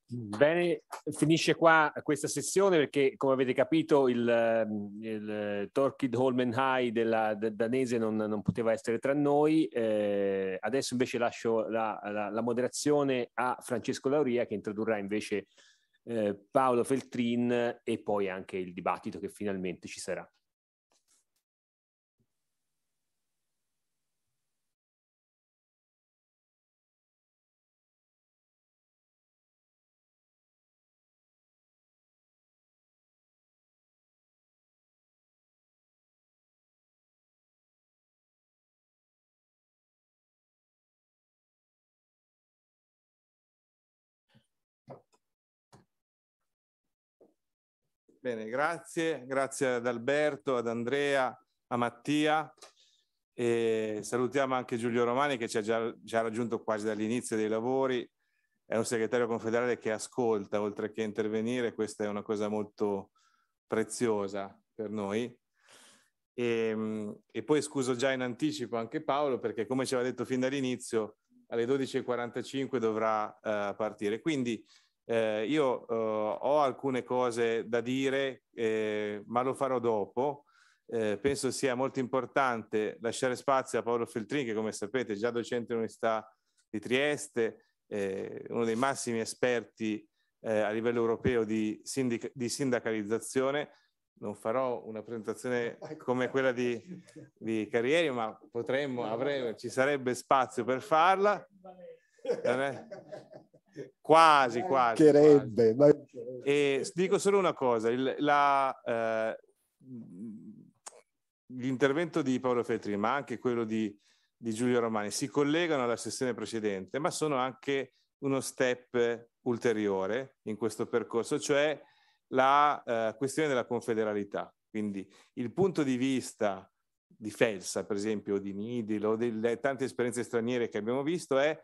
Bene, finisce qua questa sessione perché come avete capito il, ehm, il Torkid Holmen High della, del danese non, non, poteva essere tra noi, eh, adesso invece lascio la, la, la moderazione a Francesco Lauria che introdurrà invece eh, Paolo Feltrin e poi anche il dibattito che finalmente ci sarà. Bene, grazie, grazie ad Alberto, ad Andrea, a Mattia. E salutiamo anche Giulio Romani che ci ha già, già raggiunto quasi dall'inizio dei lavori. È un segretario confederale che ascolta oltre che intervenire, questa è una cosa molto preziosa per noi. E, ehm, e poi scuso già in anticipo anche Paolo perché come ci aveva detto fin dall'inizio alle 12.45 dovrà uh, partire. Quindi eh, io eh, ho alcune cose da dire, eh, ma lo farò dopo. Eh, penso sia molto importante lasciare spazio a Paolo Feltrin, che come sapete è già docente all'Università di Trieste, eh, uno dei massimi esperti eh, a livello europeo di, sindic- di sindacalizzazione non farò una presentazione ecco. come quella di, di Carrieri, ma potremmo, avremo, ci sarebbe spazio per farla quasi, quasi. Mancherebbe, quasi. Mancherebbe. E dico solo una cosa, il, la, eh, l'intervento di Paolo Feltri, ma anche quello di, di Giulio Romani, si collegano alla sessione precedente, ma sono anche uno step ulteriore in questo percorso, cioè la eh, questione della confederalità. Quindi il punto di vista di Felsa, per esempio, o di Nidil o delle tante esperienze straniere che abbiamo visto è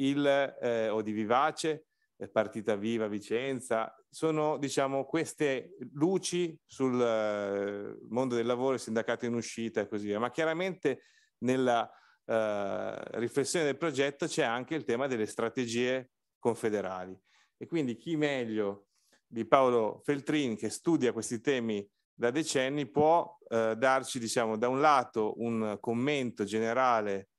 il, eh, o di Vivace, eh, Partita Viva Vicenza, sono diciamo queste luci sul uh, mondo del lavoro, il sindacato in uscita e così via, ma chiaramente nella uh, riflessione del progetto c'è anche il tema delle strategie confederali e quindi chi meglio di Paolo Feltrin che studia questi temi da decenni può uh, darci diciamo da un lato un commento generale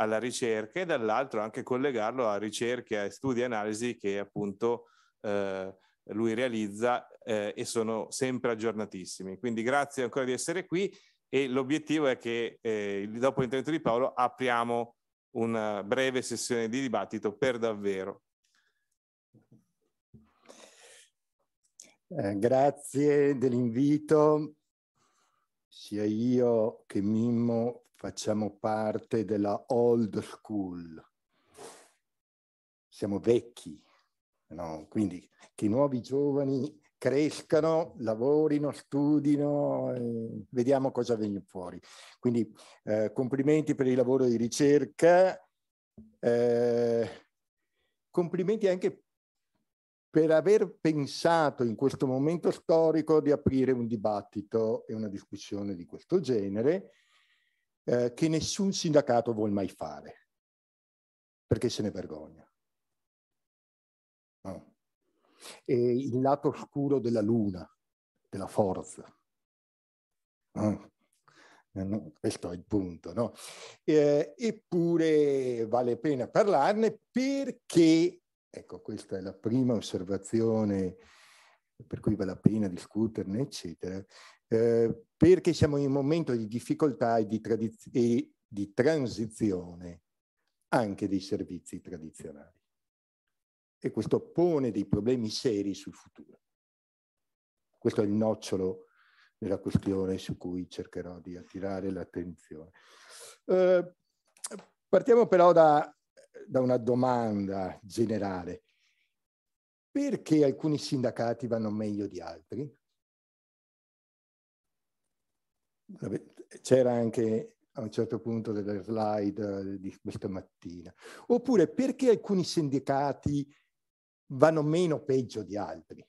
alla ricerca e dall'altro anche collegarlo a ricerche, a studi e analisi che appunto eh, lui realizza eh, e sono sempre aggiornatissimi. Quindi grazie ancora di essere qui e l'obiettivo è che eh, dopo l'intervento di Paolo apriamo una breve sessione di dibattito per davvero. Eh, grazie dell'invito, sia io che Mimmo facciamo parte della old school, siamo vecchi, no? quindi che i nuovi giovani crescano, lavorino, studino, eh, vediamo cosa viene fuori. Quindi eh, complimenti per il lavoro di ricerca, eh, complimenti anche per aver pensato in questo momento storico di aprire un dibattito e una discussione di questo genere eh, che nessun sindacato vuole mai fare, perché se ne vergogna. No. E il lato oscuro della luna, della forza. No. No, questo è il punto, no? Eh, eppure vale pena parlarne perché, ecco, questa è la prima osservazione per cui vale la pena discuterne, eccetera, eh, perché siamo in un momento di difficoltà e di, e di transizione anche dei servizi tradizionali. E questo pone dei problemi seri sul futuro. Questo è il nocciolo della questione su cui cercherò di attirare l'attenzione. Eh, partiamo però da, da, una domanda generale. Perché alcuni sindacati vanno meglio di altri? c'era anche a un certo punto delle slide eh, di questa mattina. Oppure perché alcuni sindacati vanno meno peggio di altri?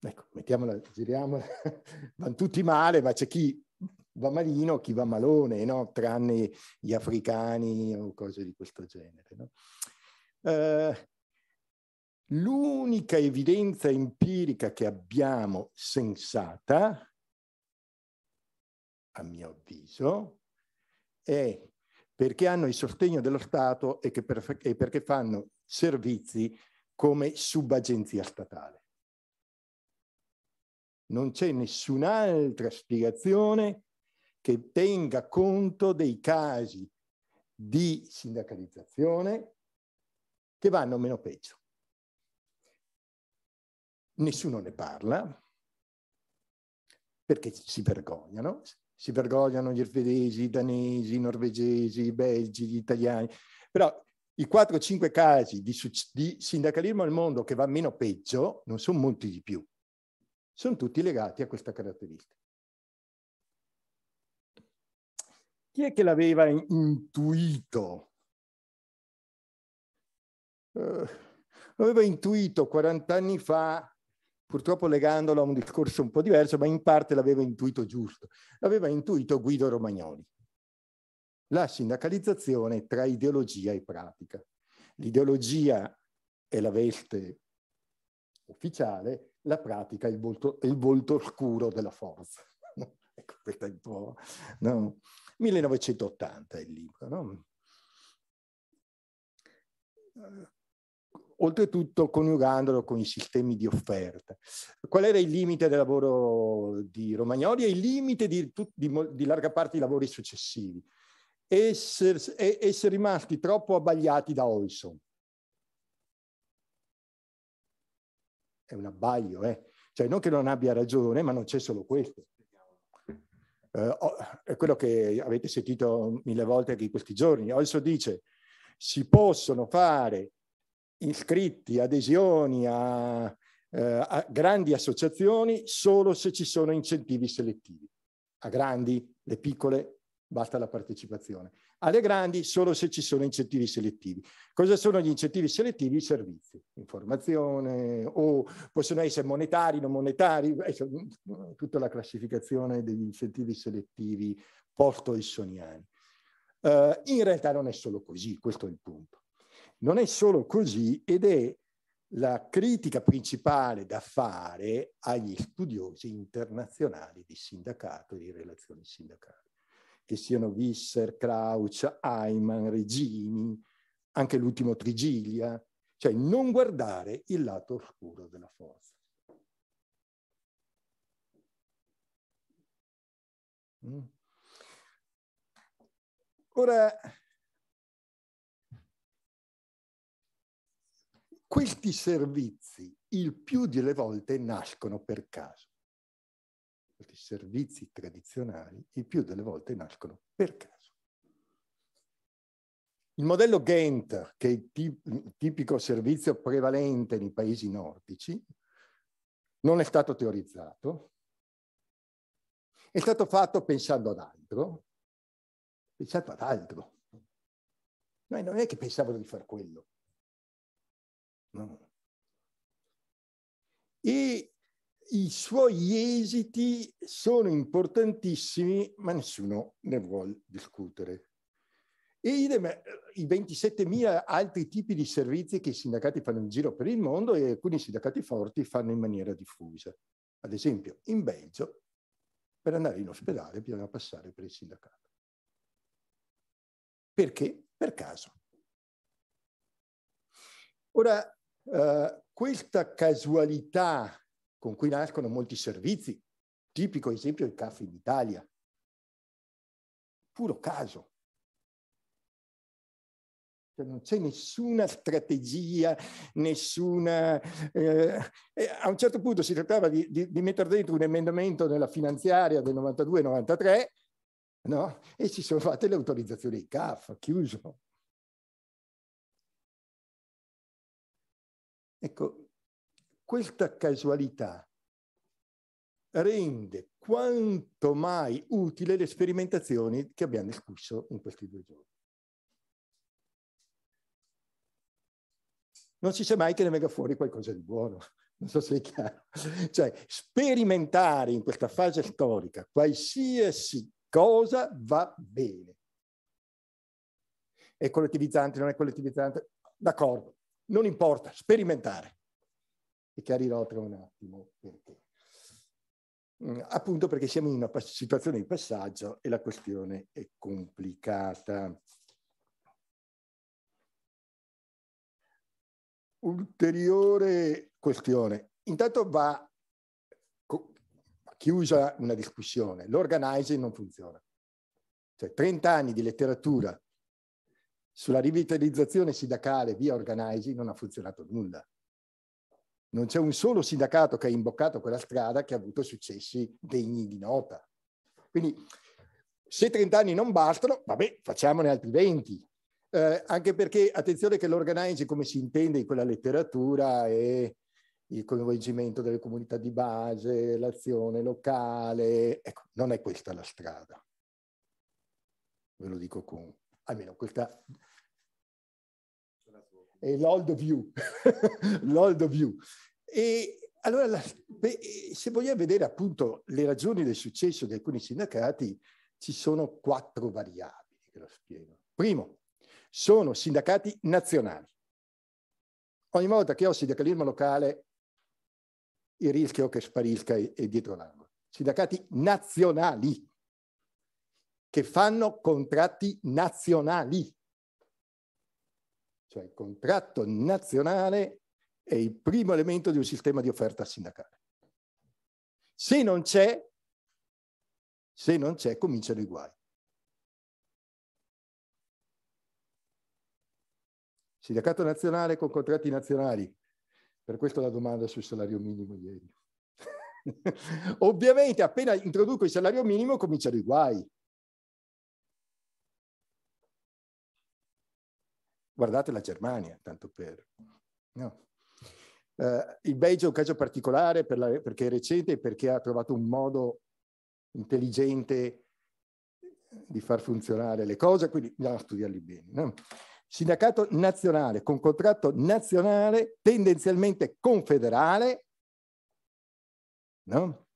Ecco, mettiamola, giriamola, vanno tutti male, ma c'è chi va malino, chi va malone, no? tranne gli africani o cose di questo genere. No? Eh, l'unica evidenza empirica che abbiamo sensata a mio avviso, è perché hanno il sostegno dello Stato e, per, e perché fanno servizi come subagenzia statale. Non c'è nessun'altra spiegazione che tenga conto dei casi di sindacalizzazione che vanno meno peggio. Nessuno ne parla perché si vergognano, si vergognano gli svedesi, i danesi, i norvegesi, i belgi, gli italiani, però i 4-5 casi di, di, sindacalismo al mondo che va meno peggio non sono molti di più, sono tutti legati a questa caratteristica. Chi è che l'aveva intuito? Uh, l'aveva intuito 40 anni fa purtroppo legandolo a un discorso un po' diverso, ma in parte l'aveva intuito giusto. L'aveva intuito Guido Romagnoli. La sindacalizzazione tra ideologia e pratica. L'ideologia è la veste ufficiale, la pratica è il volto, è il volto oscuro della forza. ecco, questo è un po'... No? 1980 è il libro, no? oltretutto coniugandolo con i sistemi di offerta. Qual era il limite del lavoro di Romagnoli e il limite di, di, di larga parte dei lavori successivi? Essere, essere rimasti troppo abbagliati da Olson. È un abbaglio, eh? Cioè, non che non abbia ragione, ma non c'è solo questo. Eh, è quello che avete sentito mille volte anche in questi giorni. Olson dice si possono fare iscritti, adesioni a, eh, a, grandi associazioni solo se ci sono incentivi selettivi. A grandi, le piccole, basta la partecipazione. Alle grandi solo se ci sono incentivi selettivi. Cosa sono gli incentivi selettivi? I servizi, informazione o possono essere monetari, non monetari, eh, cioè, tutta la classificazione degli incentivi selettivi posto-issoniani. Uh, eh, in realtà non è solo così, questo è il punto. Non è solo così ed è la critica principale da fare agli studiosi internazionali di sindacato e di relazioni sindacali, che siano Visser, Crouch, Ayman, Regini, anche l'ultimo Trigilia, cioè non guardare il lato oscuro della forza. Mm. Ora, Questi servizi il più delle volte nascono per caso. Questi servizi tradizionali il più delle volte nascono per caso. Il modello Gantt, che è il tipico servizio prevalente nei paesi nordici, non è stato teorizzato, è stato fatto pensando ad altro, pensato ad altro. Noi non è che pensavano di fare quello, No? E i suoi esiti sono importantissimi, ma nessuno ne vuole discutere. E idem i 27.000 altri tipi di servizi che i sindacati fanno in giro per il mondo e alcuni sindacati forti fanno in maniera diffusa. Ad esempio, in Belgio, per andare in ospedale bisogna passare per il sindacato. Perché? Per caso. Ora, eh, questa casualità con cui nascono molti servizi, tipico esempio il caffè in Italia, puro caso. Cioè non c'è nessuna strategia, nessuna... Eh, eh a un certo punto si trattava di, di, di mettere dentro un emendamento nella finanziaria del 92-93, no? E si sono fatte le autorizzazioni del CAF, chiuso. Ecco, questa casualità rende quanto mai utile le sperimentazioni che abbiamo discusso in questi due giorni. Non si sa mai che ne venga fuori qualcosa di buono, non so se è chiaro. Cioè, sperimentare in questa fase storica qualsiasi cosa va bene. È collettivizzante, non è collettivizzante, d'accordo, non importa, sperimentare. E chiarirò tra un attimo perché. Mm, appunto perché siamo in una situazione di passaggio e la questione è complicata. Ulteriore questione. Intanto va chiusa una discussione. L'organizing non funziona. Cioè 30 anni di letteratura sulla rivitalizzazione sindacale via organizing non ha funzionato nulla. Non c'è un solo sindacato che ha imboccato quella strada che ha avuto successi degni di nota. Quindi se 30 anni non bastano, vabbè, facciamone altri 20. Eh, anche perché attenzione che l'organizing, come si intende in quella letteratura, è il coinvolgimento delle comunità di base, l'azione locale. Ecco, non è questa la strada. Ve lo dico con almeno questa è eh, l'old view, l'old view. E allora, la, beh, se vogliamo vedere appunto le ragioni del successo di alcuni sindacati, ci sono quattro variabili che lo spiego. Primo, sono sindacati nazionali. Ogni volta che ho sindacalismo locale, il rischio che sparisca è, è dietro l'angolo. Sindacati nazionali che fanno contratti nazionali cioè il contratto nazionale è il primo elemento di un sistema di offerta sindacale. Se non c'è, se non c'è, cominciano i guai. Sindacato nazionale con contratti nazionali. Per questo la domanda sul salario minimo ieri. Ovviamente appena introduco il salario minimo cominciano i guai. Guardate la Germania, tanto per... No. Uh, il Belgio è un caso particolare per la, perché è recente e perché ha trovato un modo intelligente di far funzionare le cose, quindi bisogna studiarli bene. No? Sindacato nazionale con contratto nazionale tendenzialmente confederale, no?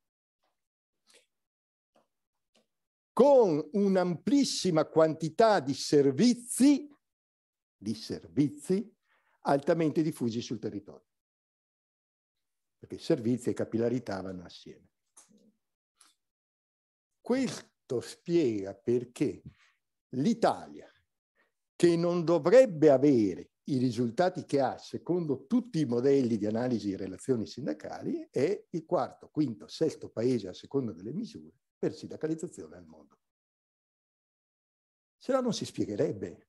con un'amplissima quantità di servizi di servizi altamente diffusi sul territorio. Perché servizi e capillarità vanno assieme. Questo spiega perché l'Italia, che non dovrebbe avere i risultati che ha secondo tutti i modelli di analisi e relazioni sindacali, è il quarto, quinto, sesto paese a seconda delle misure per sindacalizzazione al mondo. Se no non si spiegherebbe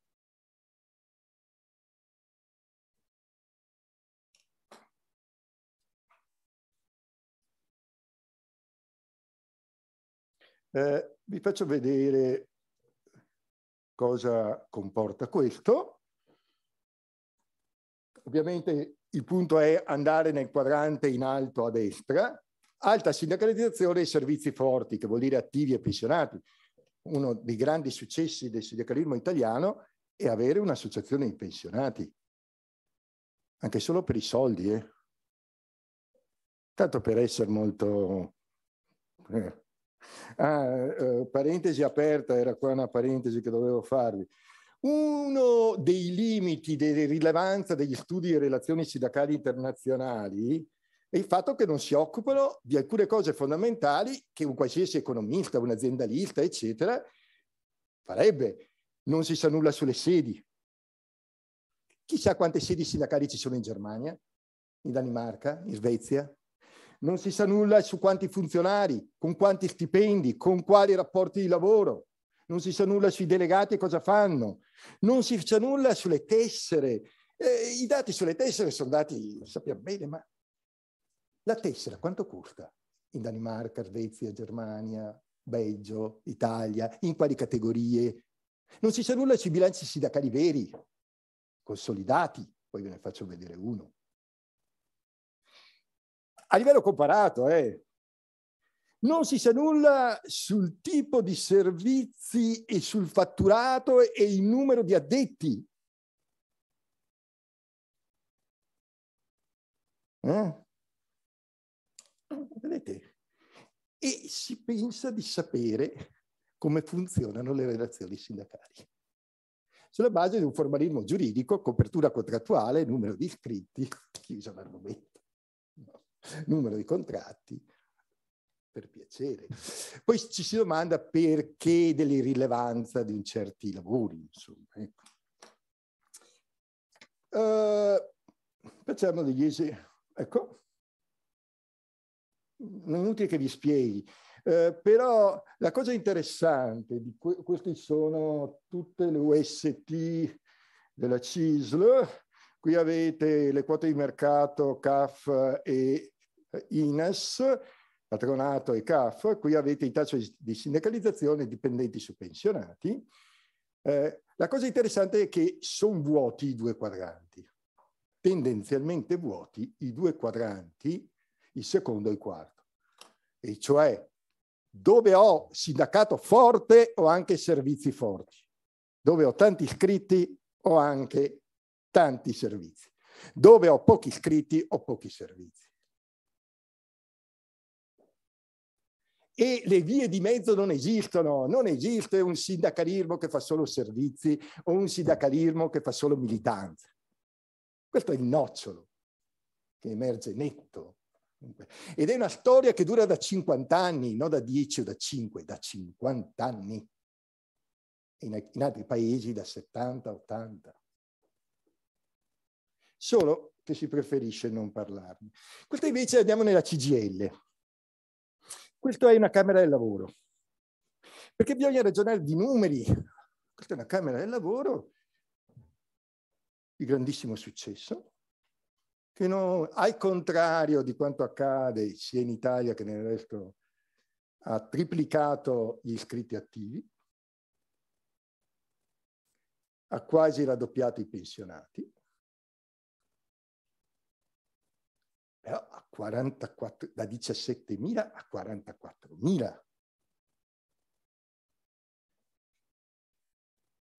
Eh, vi faccio vedere cosa comporta questo. Ovviamente il punto è andare nel quadrante in alto a destra, alta sindacalizzazione e servizi forti, che vuol dire attivi e pensionati. Uno dei grandi successi del sindacalismo italiano è avere un'associazione di pensionati, anche solo per i soldi, eh. tanto per essere molto... Eh Ah, eh, parentesi aperta, era qua una parentesi che dovevo farvi. Uno dei limiti di rilevanza degli studi di relazioni sindacali internazionali è il fatto che non si occupano di alcune cose fondamentali che un qualsiasi economista, un aziendalista, eccetera, farebbe. Non si sa nulla sulle sedi. Chissà quante sedi sindacali ci sono in Germania, in Danimarca, in Svezia, non si sa nulla su quanti funzionari, con quanti stipendi, con quali rapporti di lavoro, non si sa nulla sui delegati e cosa fanno, non si sa nulla sulle tessere. Eh, I dati sulle tessere sono dati, sappiamo bene, ma la tessera quanto costa in Danimarca, Svezia, Germania, Belgio, Italia, in quali categorie? Non si sa nulla sui bilanci sindacali veri, consolidati, poi ve ne faccio vedere uno a livello comparato, eh, non si sa nulla sul tipo di servizi e sul fatturato e il numero di addetti. Eh? Vedete? E si pensa di sapere come funzionano le relazioni sindacali. Sulla base di un formalismo giuridico, copertura contrattuale, numero di iscritti, chiuso l'argomento. numero di contratti, per piacere. Poi ci si domanda perché dell'irrilevanza di certi lavori, insomma. Ecco. Uh, facciamo degli esempi. Ecco. Non è inutile che vi spieghi. Uh, però la cosa interessante, di que queste sono tutte le UST della CISL, qui avete le quote di mercato CAF e eh, INAS, patronato e CAF, qui avete il tasso di sindacalizzazione dipendenti su pensionati. Eh, la cosa interessante è che sono vuoti i due quadranti, tendenzialmente vuoti i due quadranti, il secondo e il quarto, e cioè dove ho sindacato forte ho anche servizi forti, dove ho tanti iscritti ho anche tanti servizi, dove ho pochi iscritti ho pochi servizi. e le vie di mezzo non esistono, non esiste un sindacalismo che fa solo servizi o un sindacalismo che fa solo militanza. Questo è il nocciolo che emerge netto. Ed è una storia che dura da 50 anni, non da 10 o da 5, da 50 anni. In, in altri paesi da 70, 80. Solo che si preferisce non parlarne. Questa invece andiamo nella CGL questo è una Camera del Lavoro, perché bisogna ragionare di numeri. Questa è una Camera del Lavoro di grandissimo successo, che non, al contrario di quanto accade sia in Italia che nel resto, ha triplicato gli iscritti attivi, ha quasi raddoppiato i pensionati, però 44, da 17.000 a 44.000.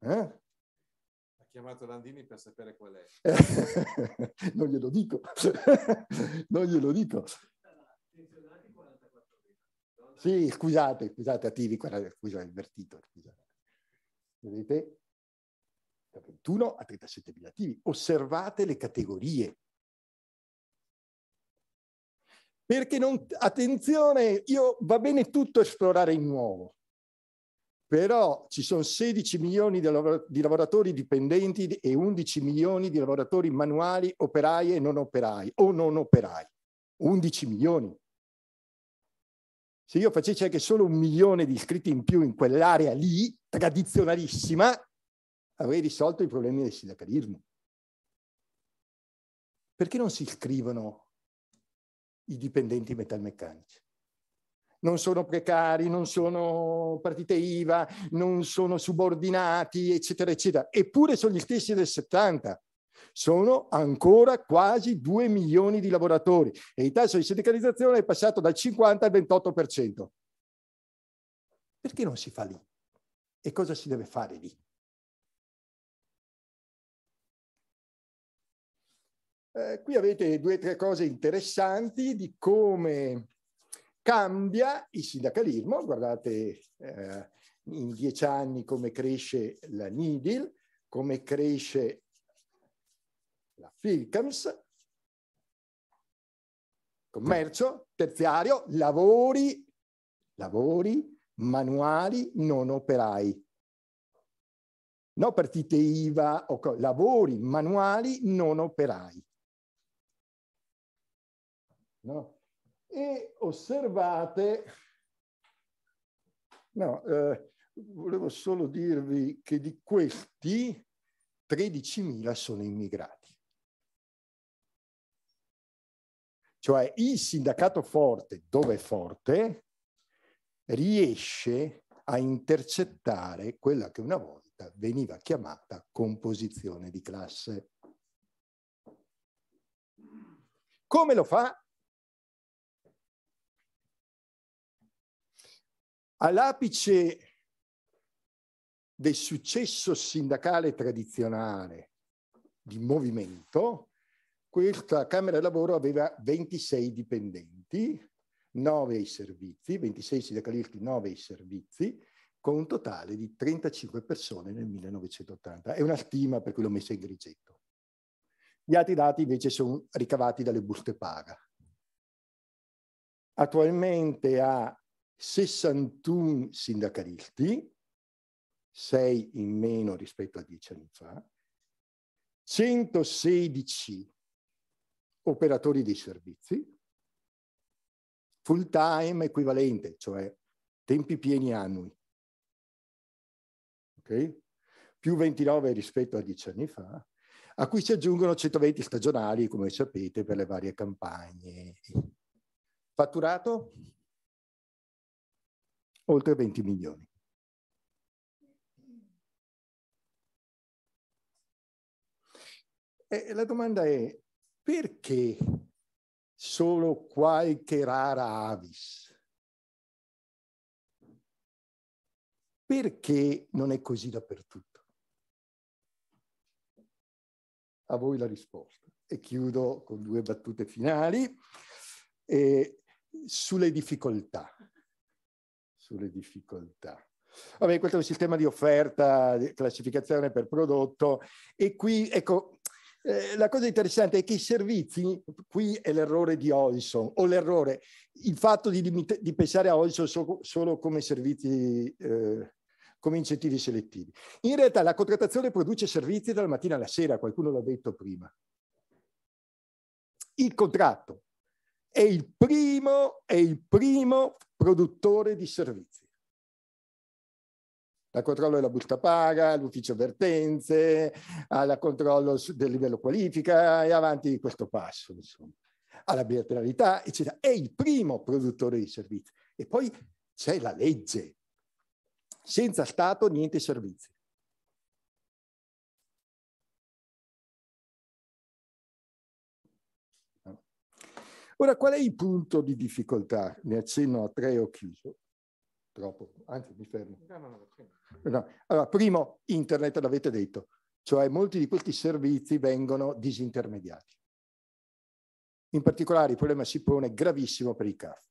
Eh? Ha chiamato Landini per sapere qual è. non glielo dico, non glielo dico. Sì, scusate, scusate, attivi, scusa, ho invertito. Vedete? Da 21 a 37.000 attivi. Osservate le categorie. Perché non, attenzione, io, va bene tutto esplorare in nuovo, però ci sono 16 milioni di lavoratori dipendenti e 11 milioni di lavoratori manuali, operai e non operai, o non operai. 11 milioni. Se io facessi anche solo un milione di iscritti in più in quell'area lì, tradizionalissima, avrei risolto i problemi del sindacalismo. Perché non si iscrivono i dipendenti metalmeccanici. Non sono precari, non sono partite IVA, non sono subordinati, eccetera, eccetera. Eppure sono gli stessi del 70. Sono ancora quasi 2 milioni di lavoratori e il tasso di sindicalizzazione è passato dal 50 al 28%. Perché non si fa lì? E cosa si deve fare lì? Eh, qui avete due o tre cose interessanti di come cambia il sindacalismo. Guardate eh, in dieci anni come cresce la NIDIL, come cresce la FILCAMS, commercio, terziario, lavori, lavori, manuali, non operai. No partite IVA, lavori manuali, non operai no? E osservate, no, eh, volevo solo dirvi che di questi 13.000 sono immigrati. Cioè il sindacato forte, dove è forte, riesce a intercettare quella che una volta veniva chiamata composizione di classe. Come lo fa? All'apice del successo sindacale tradizionale di movimento, questa Camera Lavoro aveva 26 dipendenti, 9 ai servizi, 26 sindacalisti, 9 ai servizi, con un totale di 35 persone nel 1980. È una stima per cui l'ho messa in grigetto. Gli altri dati invece sono ricavati dalle buste paga. Attualmente ha 61 sindacalisti, 6 in meno rispetto a 10 anni fa, 116 operatori dei servizi, full time equivalente, cioè tempi pieni annui, okay? più 29 rispetto a 10 anni fa, a cui si aggiungono 120 stagionali, come sapete, per le varie campagne. Fatturato? oltre 20 milioni. E la domanda è perché solo qualche rara avis? Perché non è così dappertutto? A voi la risposta. E chiudo con due battute finali eh, sulle difficoltà sulle difficoltà. Vabbè, questo è un sistema di offerta, di classificazione per prodotto e qui, ecco, eh, la cosa interessante è che i servizi, qui è l'errore di Olson, o l'errore, il fatto di, limita- di pensare a Olson so- solo come servizi, eh, come incentivi selettivi. In realtà la contrattazione produce servizi dalla mattina alla sera, qualcuno l'ha detto prima. Il contratto è il primo, è il primo produttore di servizi. La controllo della busta paga, all'ufficio vertenze, alla controllo del livello qualifica e avanti di questo passo, insomma. Alla bilateralità, eccetera. È il primo produttore di servizi. E poi c'è la legge. Senza Stato niente servizi. Ora, qual è il punto di difficoltà? Ne accenno a tre ho chiuso. Troppo, anzi mi fermo. No. Allora, primo, internet l'avete detto, cioè molti di questi servizi vengono disintermediati. In particolare il problema si pone gravissimo per i CAF,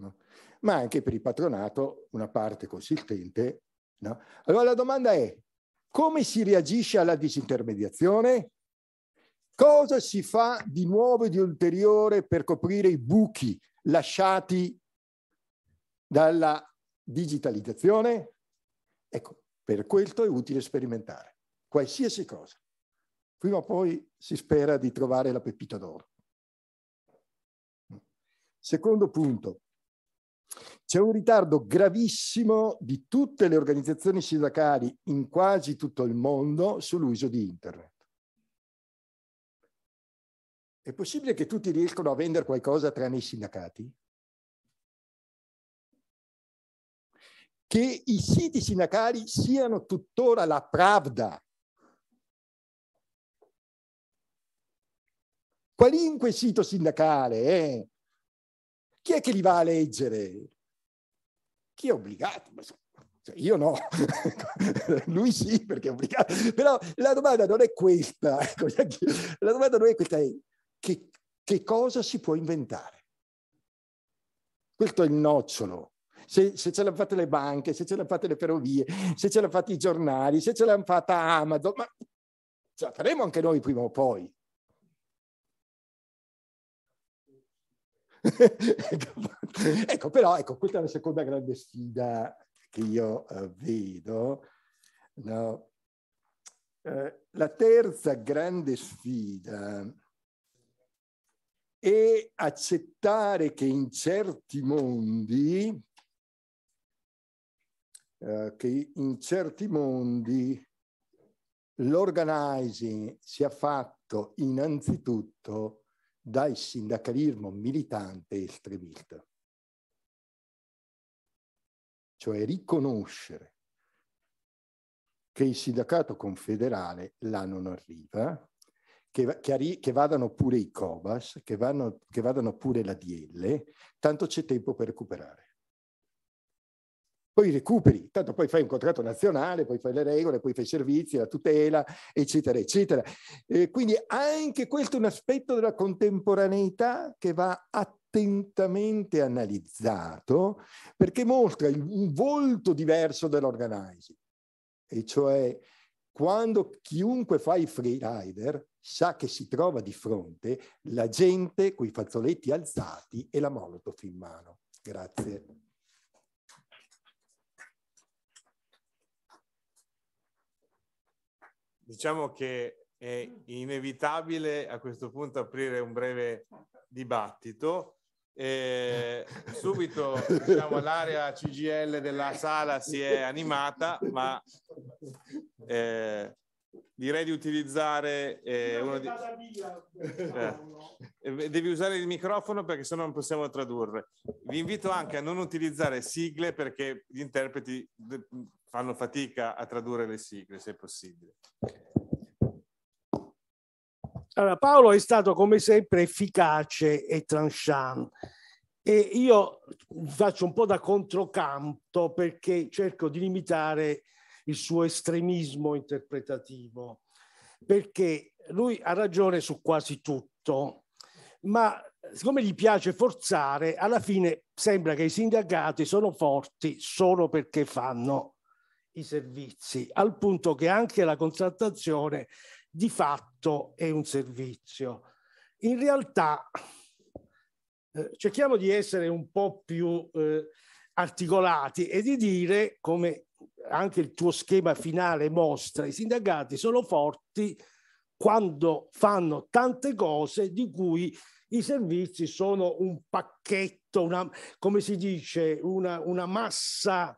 no? ma anche per il patronato, una parte consistente. No? Allora la domanda è, come si reagisce alla disintermediazione? Cosa si fa di nuovo e di ulteriore per coprire i buchi lasciati dalla digitalizzazione? Ecco, per questo è utile sperimentare qualsiasi cosa. Prima o poi si spera di trovare la pepita d'oro. Secondo punto, c'è un ritardo gravissimo di tutte le organizzazioni sindacali in quasi tutto il mondo sull'uso di Internet. È possibile che tutti riescano a vendere qualcosa tranne i sindacati? Che i siti sindacali siano tuttora la pravda. Qualunque sito sindacale, eh? chi è che li va a leggere? Chi è obbligato? Cioè, io no, lui sì perché è obbligato, però la domanda non è questa, ecco, la domanda non è questa, è che, che cosa si può inventare. Questo è il nocciolo. Se, se, ce l'hanno fatta le banche, se ce l'hanno fatte le ferrovie, se ce l'hanno fatta i giornali, se ce l'hanno fatta Amazon, ma ce la faremo anche noi prima o poi. ecco, però, ecco, questa è la seconda grande sfida che io eh, vedo. No? Eh, la terza grande sfida e accettare che in certi mondi, eh, che in certi mondi l'organizing sia fatto innanzitutto dal sindacalismo militante estremista. Cioè riconoscere che il sindacato confederale là non arriva, che, che, che vadano pure i COVAS, che, vanno, che vadano pure la DL, tanto c'è tempo per recuperare poi recuperi, tanto poi fai un contratto nazionale, poi fai le regole, poi fai i servizi, la tutela, eccetera, eccetera. E quindi anche questo è un aspetto della contemporaneità che va attentamente analizzato perché mostra un volto diverso dell'organizing, e cioè quando chiunque fa i freerider sa che si trova di fronte la gente con i fazzoletti alzati e la molotov in mano. Grazie. Diciamo che è inevitabile a questo punto aprire un breve dibattito. E subito diciamo, l'area CGL della sala si è animata, ma eh, direi di utilizzare eh, uno di... Eh, eh, devi usare il microfono perché sennò non possiamo tradurre vi invito anche a non utilizzare sigle perché gli interpreti fanno fatica a tradurre le sigle se possibile allora, Paolo è stato come sempre efficace e tranchant e io faccio un po' da controcanto perché cerco di limitare il suo estremismo interpretativo, perché lui ha ragione su quasi tutto, ma siccome gli piace forzare, alla fine sembra che i sindacati sono forti solo perché fanno i servizi, al punto che anche la contrattazione di fatto è un servizio. In realtà eh, cerchiamo di essere un po' più eh, articolati e di dire, come anche il tuo schema finale mostra, i sindacati sono forti quando fanno tante cose di cui i servizi sono un pacchetto, una, come si dice, una, una massa,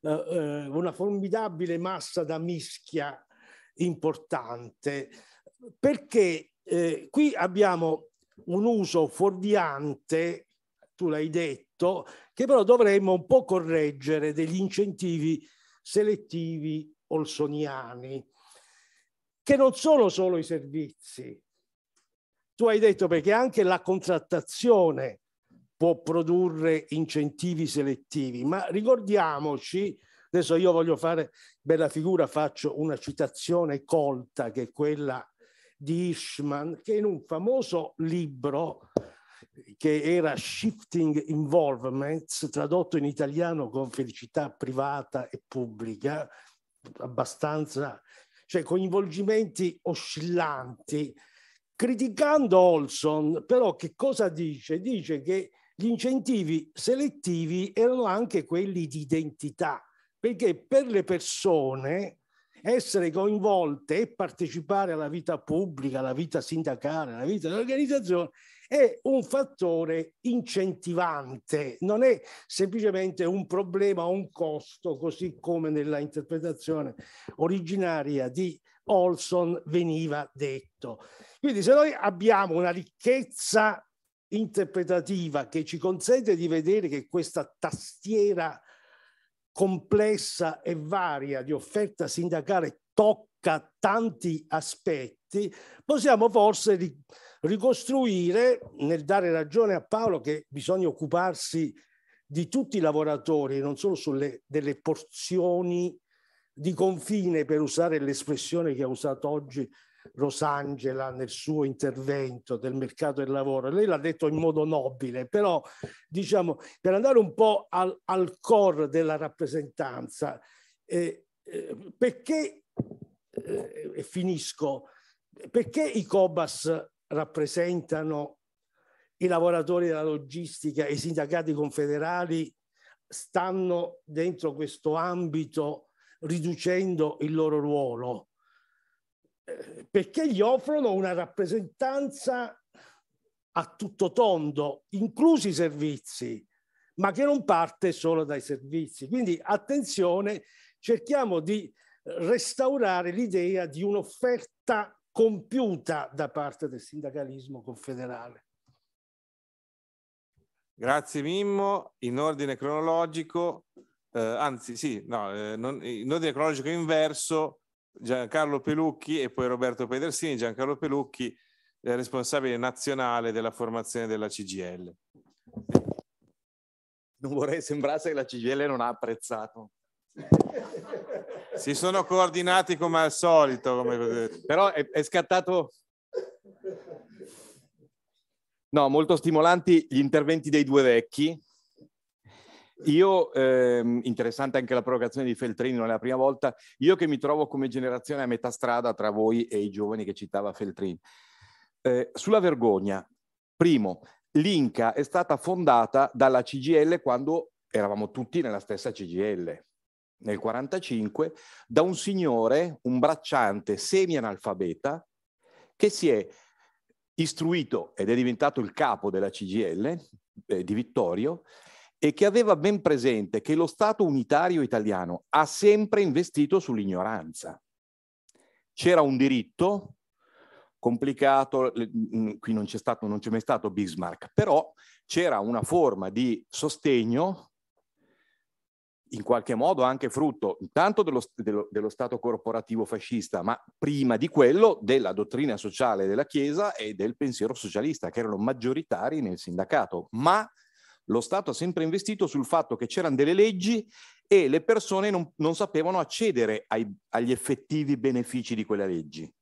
eh, eh una formidabile massa da mischia importante, perché eh, qui abbiamo un uso fuorviante, tu l'hai detto, che però dovremmo un po' correggere degli incentivi selettivi olsoniani, che non sono solo i servizi. Tu hai detto perché anche la contrattazione può produrre incentivi selettivi, ma ricordiamoci, adesso io voglio fare bella figura, faccio una citazione colta che è quella di Ishman, che in un famoso libro che era Shifting Involvements, tradotto in italiano con felicità privata e pubblica, abbastanza, cioè coinvolgimenti oscillanti. Criticando Olson, però che cosa dice? Dice che gli incentivi selettivi erano anche quelli di identità, perché per le persone essere coinvolte e partecipare alla vita pubblica, alla vita sindacale, alla vita dell'organizzazione è un fattore incentivante, non è semplicemente un problema o un costo, così come nella interpretazione originaria di Olson veniva detto. Quindi se noi abbiamo una ricchezza interpretativa che ci consente di vedere che questa tastiera complessa e varia di offerta sindacale tocca tanti aspetti, effetti possiamo forse ricostruire nel dare ragione a Paolo che bisogna occuparsi di tutti i lavoratori, non solo sulle, delle porzioni di confine, per usare l'espressione che ha usato oggi Rosangela nel suo intervento del mercato del lavoro. Lei l'ha detto in modo nobile, però diciamo per andare un po' al, al core della rappresentanza, eh, eh, perché, eh, e finisco, perché i COBAS rappresentano i lavoratori della logistica e i sindacati confederali stanno dentro questo ambito riducendo il loro ruolo? Eh, perché gli offrono una rappresentanza a tutto tondo, inclusi i servizi, ma che non parte solo dai servizi. Quindi attenzione, cerchiamo di restaurare l'idea di un'offerta compiuta da parte del sindacalismo confederale. Grazie Mimmo. In ordine cronologico, eh, anzi sì, no, eh, non, in ordine cronologico inverso, Giancarlo Pelucchi e poi Roberto Pedersini. Giancarlo Pelucchi è eh, responsabile nazionale della formazione della CGL. Non vorrei sembrare che la CGL non ha apprezzato si sono coordinati come al solito, come... però è, è scattato No, molto stimolanti gli interventi dei due vecchi. Io, ehm, interessante anche la provocazione di Feltrini, non è la prima volta, io che mi trovo come generazione a metà strada tra voi e i giovani che citava Feltrini. Eh, sulla vergogna, primo, l'Inca è stata fondata dalla CGL quando eravamo tutti nella stessa CGL nel 45 da un signore, un bracciante semi-analfabeta, che si è istruito ed è diventato il capo della CGL eh, di Vittorio e che aveva ben presente che lo Stato unitario italiano ha sempre investito sull'ignoranza. C'era un diritto complicato, mm, qui non c'è, stato, non c'è mai stato Bismarck, però c'era una forma di sostegno in qualche modo anche frutto intanto dello, dello, dello, Stato corporativo fascista, ma prima di quello della dottrina sociale della Chiesa e del pensiero socialista, che erano maggioritari nel sindacato. Ma lo Stato ha sempre investito sul fatto che c'erano delle leggi e le persone non, non sapevano accedere ai, agli effettivi benefici di quelle leggi.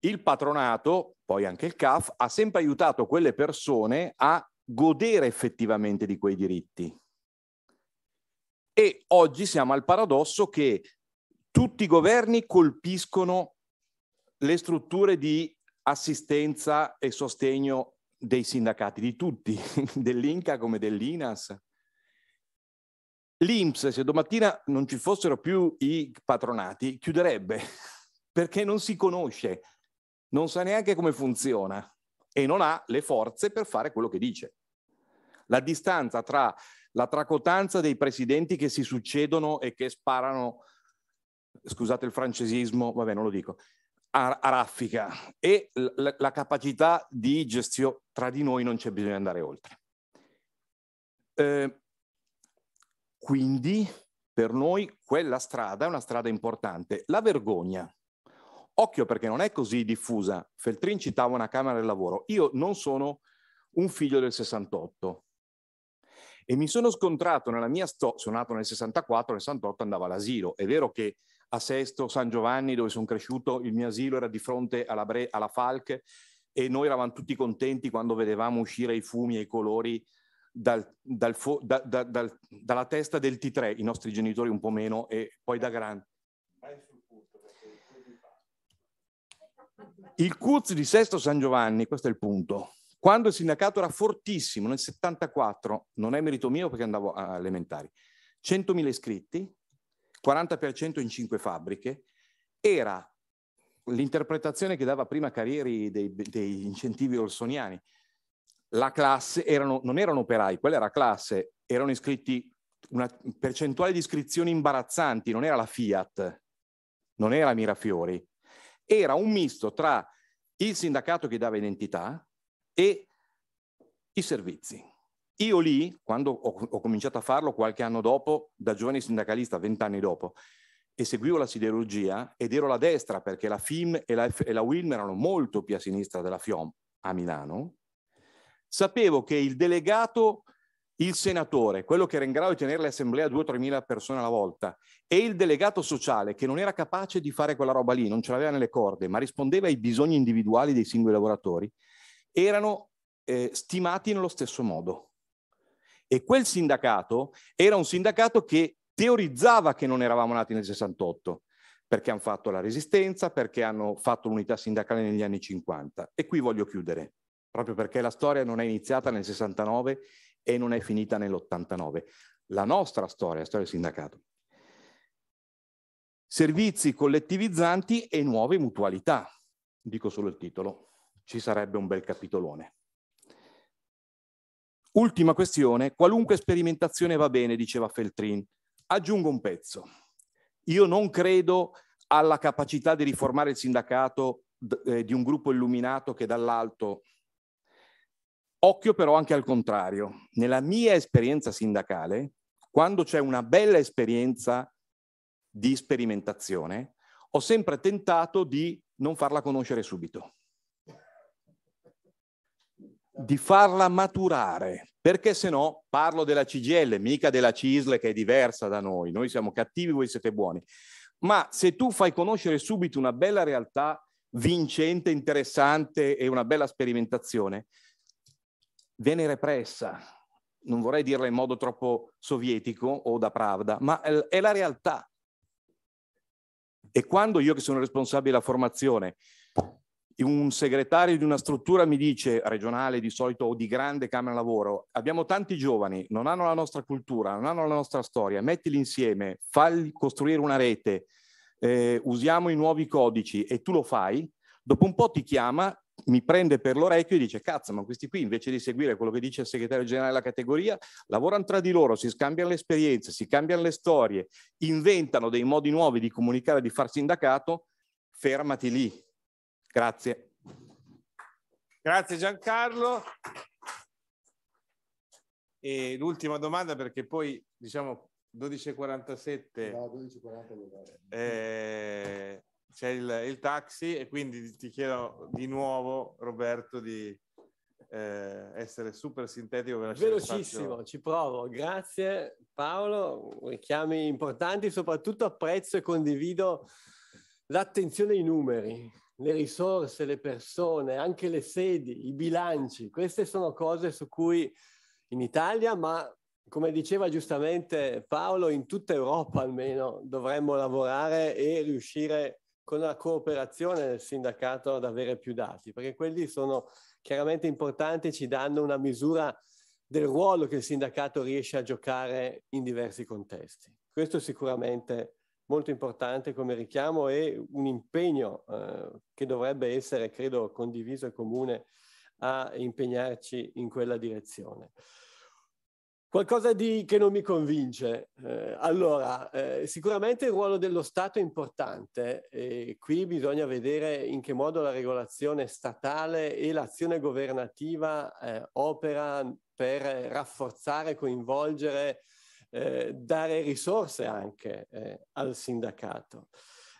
Il patronato, poi anche il CAF, ha sempre aiutato quelle persone a godere effettivamente di quei diritti e oggi siamo al paradosso che tutti i governi colpiscono le strutture di assistenza e sostegno dei sindacati, di tutti, dell'Inca come dell'Inas. L'Inps, se domattina non ci fossero più i patronati, chiuderebbe perché non si conosce, non sa neanche come funziona e non ha le forze per fare quello che dice. La distanza tra la tracotanza dei presidenti che si succedono e che sparano, scusate il francesismo, vabbè non lo dico, a, a raffica e la, la capacità di gestione, tra di noi non c'è bisogno di andare oltre. Eh, quindi per noi quella strada è una strada importante. La vergogna, occhio perché non è così diffusa, Feltrin citava una Camera del Lavoro, io non sono un figlio del 68, e mi sono scontrato nella mia storia, sono nato nel 64, nel 68 andavo all'asilo, è vero che a Sesto, San Giovanni, dove sono cresciuto, il mio asilo era di fronte alla, Bre- alla Falc e noi eravamo tutti contenti quando vedevamo uscire i fumi e i colori dal, dal fo- da, da, da, dalla testa del T3, i nostri genitori un po' meno e poi da grande. Il Cuz di Sesto San Giovanni, questo è il punto, quando il sindacato era fortissimo, nel 74, non è merito mio perché andavo a elementari, 100.000 iscritti, 40% in 5 fabbriche, era l'interpretazione che dava prima Carrieri dei, dei incentivi olsoniani. La classe erano, non erano operai, quella era classe, erano iscritti una percentuale di iscrizioni imbarazzanti, non era la Fiat, non era Mirafiori, era un misto tra il sindacato che dava identità, e i servizi. Io lì, quando ho, ho cominciato a farlo qualche anno dopo, da giovane sindacalista, vent'anni dopo, e seguivo la siderurgia ed ero la destra perché la FIM e la, F- e la WILM erano molto più a sinistra della FIOM a Milano, sapevo che il delegato, il senatore, quello che era in grado di tenere l'assemblea a 2-3 mila persone alla volta, e il delegato sociale che non era capace di fare quella roba lì, non ce l'aveva nelle corde, ma rispondeva ai bisogni individuali dei singoli lavoratori, erano eh, stimati nello stesso modo. E quel sindacato era un sindacato che teorizzava che non eravamo nati nel 68, perché hanno fatto la resistenza, perché hanno fatto l'unità sindacale negli anni 50. E qui voglio chiudere, proprio perché la storia non è iniziata nel 69 e non è finita nell'89. La nostra storia, la storia del sindacato. Servizi collettivizzanti e nuove mutualità, dico solo il titolo ci sarebbe un bel capitolone. Ultima questione, qualunque sperimentazione va bene, diceva Feltrin. Aggiungo un pezzo. Io non credo alla capacità di riformare il sindacato eh, di un gruppo illuminato che dall'alto... Occhio però anche al contrario. Nella mia esperienza sindacale, quando c'è una bella esperienza di sperimentazione, ho sempre tentato di non farla conoscere subito di farla maturare, perché se no parlo della CGL, mica della CISL che è diversa da noi, noi siamo cattivi, voi siete buoni, ma se tu fai conoscere subito una bella realtà vincente, interessante e una bella sperimentazione, viene repressa. Non vorrei dirla in modo troppo sovietico o da Pravda, ma è la realtà. E quando io che sono responsabile della formazione un segretario di una struttura mi dice, regionale di solito o di grande Camera Lavoro, abbiamo tanti giovani, non hanno la nostra cultura, non hanno la nostra storia, mettili insieme, falli costruire una rete, eh, usiamo i nuovi codici e tu lo fai, dopo un po' ti chiama, mi prende per l'orecchio e dice cazzo ma questi qui invece di seguire quello che dice il segretario generale della categoria lavorano tra di loro, si scambiano le esperienze, si cambiano le storie, inventano dei modi nuovi di comunicare, di far sindacato, fermati lì, Grazie. Grazie Giancarlo. E l'ultima domanda perché poi diciamo 12.47 no, 12.40 eh, c'è il, il, taxi e quindi ti chiedo di nuovo Roberto di eh, essere super sintetico. Velocissimo, ci provo. Grazie Paolo, richiami importanti, soprattutto apprezzo e condivido l'attenzione ai numeri le risorse, le persone, anche le sedi, i bilanci. Queste sono cose su cui in Italia, ma come diceva giustamente Paolo, in tutta Europa almeno dovremmo lavorare e riuscire con la cooperazione del sindacato ad avere più dati, perché quelli sono chiaramente importanti e ci danno una misura del ruolo che il sindacato riesce a giocare in diversi contesti. Questo sicuramente molto importante come richiamo e un impegno eh, che dovrebbe essere, credo, condiviso e comune a impegnarci in quella direzione. Qualcosa di, che non mi convince. Eh, allora, eh, sicuramente il ruolo dello Stato è importante e qui bisogna vedere in che modo la regolazione statale e l'azione governativa eh, opera per rafforzare, coinvolgere eh, dare risorse anche eh, al sindacato.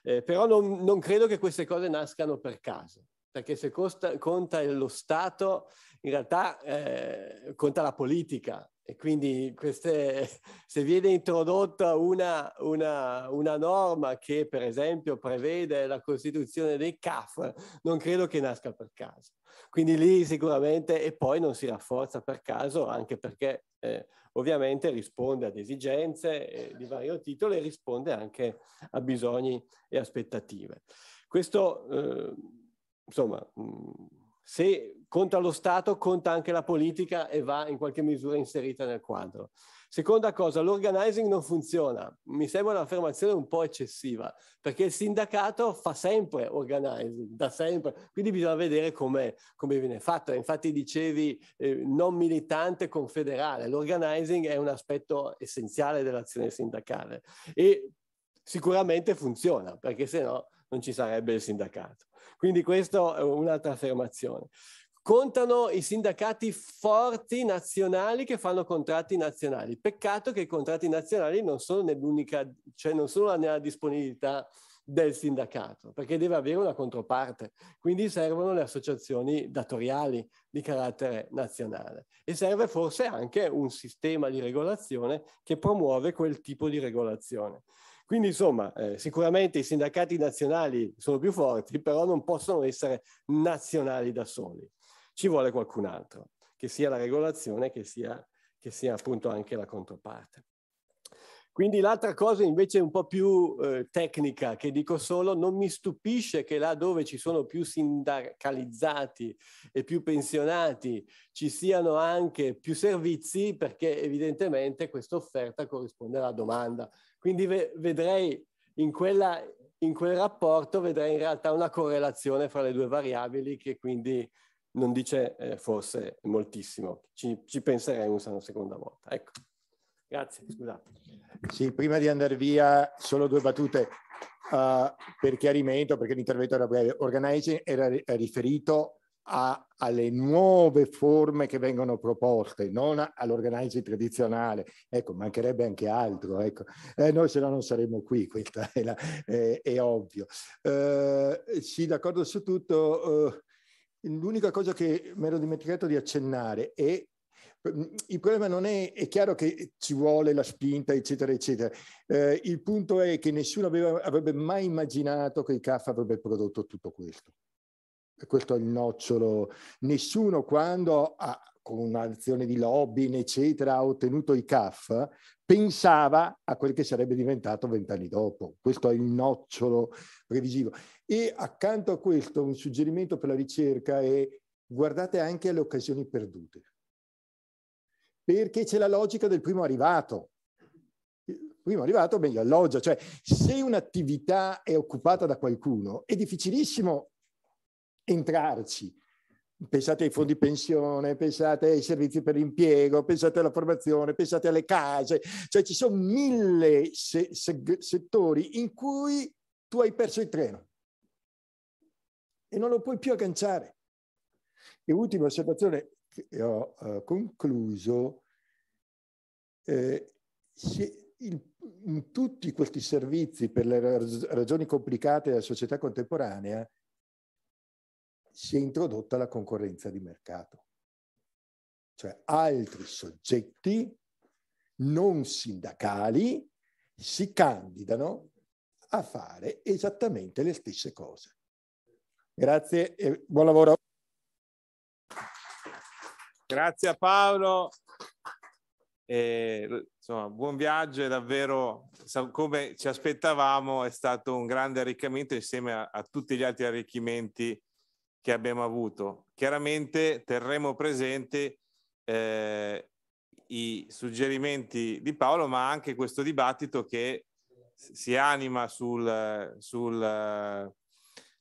Eh, però non, non, credo che queste cose nascano per caso, perché se costa, conta lo Stato, in realtà eh, conta la politica. E quindi queste, se viene introdotta una, una, una norma che per esempio prevede la costituzione dei CAF, non credo che nasca per caso. Quindi lì sicuramente e poi non si rafforza per caso, anche perché eh, ovviamente risponde ad esigenze eh, di vario titolo e risponde anche a bisogni e aspettative. Questo, eh, insomma, se conta lo Stato, conta anche la politica e va in qualche misura inserita nel quadro. Seconda cosa, l'organizing non funziona. Mi sembra un'affermazione un po' eccessiva, perché il sindacato fa sempre organizing, da sempre, quindi bisogna vedere come viene fatto. Infatti dicevi eh, non militante confederale, l'organizing è un aspetto essenziale dell'azione sindacale e sicuramente funziona, perché se no non ci sarebbe il sindacato. Quindi questa è un'altra affermazione. Contano i sindacati forti nazionali che fanno contratti nazionali. Peccato che i contratti nazionali non sono nell'unica, cioè non sono nella disponibilità del sindacato, perché deve avere una controparte. Quindi servono le associazioni datoriali di carattere nazionale e serve forse anche un sistema di regolazione che promuove quel tipo di regolazione. Quindi insomma, eh, sicuramente i sindacati nazionali sono più forti, però non possono essere nazionali da soli ci vuole qualcun altro, che sia la regolazione, che sia, che sia appunto anche la controparte. Quindi l'altra cosa invece un po' più eh, tecnica che dico solo, non mi stupisce che là dove ci sono più sindacalizzati e più pensionati ci siano anche più servizi perché evidentemente questa offerta corrisponde alla domanda. Quindi ve vedrei in, quella, in, quel rapporto, vedrei in realtà una correlazione fra le due variabili che quindi non dice eh, forse moltissimo, ci, ci penseremo una seconda volta. Ecco. Grazie, scusate. Sì, prima di andare via, solo due battute. Uh, per chiarimento, perché l'intervento era breve, organizing era riferito a, alle nuove forme che vengono proposte, non all'organizing tradizionale. Ecco, mancherebbe anche altro. Ecco. Eh, noi se no non saremmo qui, questa è, è, eh, è ovvio. Uh, sì, d'accordo su tutto. Uh, L'unica cosa che mi ero dimenticato di accennare è mm, il problema non è, è chiaro che ci vuole la spinta, eccetera, eccetera. Eh, il punto è che nessuno aveva, avrebbe mai immaginato che il CAF avrebbe prodotto tutto questo. E questo è il nocciolo. Nessuno quando ha, con un'azione di lobbying, eccetera, ha ottenuto i CAF, pensava a quel che sarebbe diventato vent'anni dopo. Questo è il nocciolo previsivo. E accanto a questo un suggerimento per la ricerca è guardate anche alle occasioni perdute, perché c'è la logica del primo arrivato. Primo arrivato, meglio alloggia, cioè se un'attività è occupata da qualcuno è difficilissimo entrarci, Pensate ai fondi pensione, pensate ai servizi per l'impiego, pensate alla formazione, pensate alle case, cioè ci sono mille se- se- settori in cui tu hai perso il treno e non lo puoi più agganciare. E ultima osservazione che ho uh, concluso, eh, il, in tutti questi servizi per le ragioni complicate della società contemporanea, si è introdotta la concorrenza di mercato. Cioè altri soggetti non sindacali si candidano a fare esattamente le stesse cose. Grazie e buon lavoro. Grazie a Paolo. E, insomma, buon viaggio e davvero come ci aspettavamo è stato un grande arricchimento insieme a, a tutti gli altri arricchimenti che abbiamo avuto. Chiaramente terremo presente eh, i suggerimenti di Paolo, ma anche questo dibattito che si anima sul, sul eh,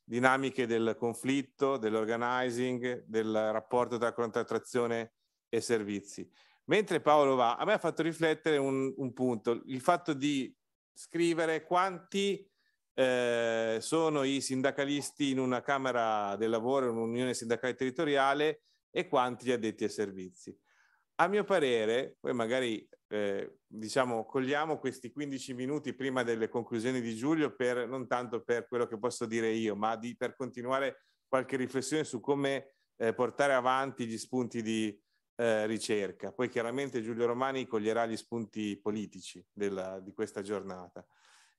dinamiche del conflitto, dell'organizing, del rapporto tra contrattazione e servizi. Mentre Paolo va, a me ha fatto riflettere un, un punto, il fatto di scrivere quanti eh, sono i sindacalisti in una Camera del Lavoro, in un'Unione Sindacale Territoriale e quanti gli addetti ai servizi. A mio parere, poi magari eh, diciamo, cogliamo questi 15 minuti prima delle conclusioni di Giulio per, non tanto per quello che posso dire io, ma di, per continuare qualche riflessione su come eh, portare avanti gli spunti di eh, ricerca. Poi chiaramente Giulio Romani coglierà gli spunti politici della, di questa giornata.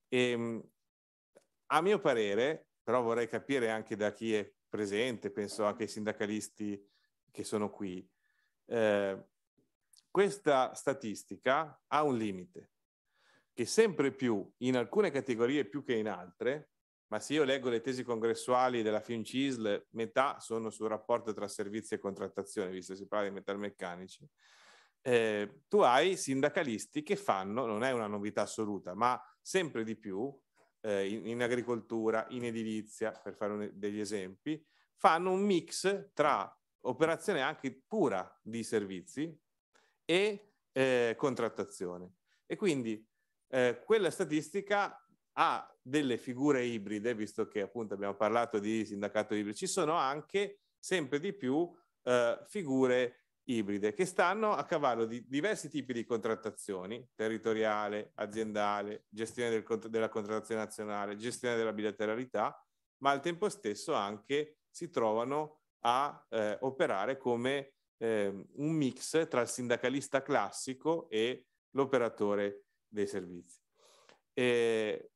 E, ehm, a mio parere, però vorrei capire anche da chi è presente, penso anche ai sindacalisti che sono qui, eh, questa statistica ha un limite, che sempre più, in alcune categorie più che in altre, ma se io leggo le tesi congressuali della FinCisl, metà sono sul rapporto tra servizi e contrattazione, visto che si parla di metalmeccanici, eh, tu hai sindacalisti che fanno, non è una novità assoluta, ma sempre di più, eh, in, in, agricoltura, in edilizia, per fare un, degli esempi, fanno un mix tra operazione anche pura di servizi e eh, contrattazione. E quindi eh, quella statistica ha delle figure ibride, visto che appunto abbiamo parlato di sindacato ibrido, ci sono anche sempre di più eh, figure ibride che stanno a cavallo di diversi tipi di contrattazioni, territoriale, aziendale, gestione del, della contrattazione nazionale, gestione della bilateralità, ma al tempo stesso anche si trovano a eh, operare come eh, un mix tra il sindacalista classico e l'operatore dei servizi. E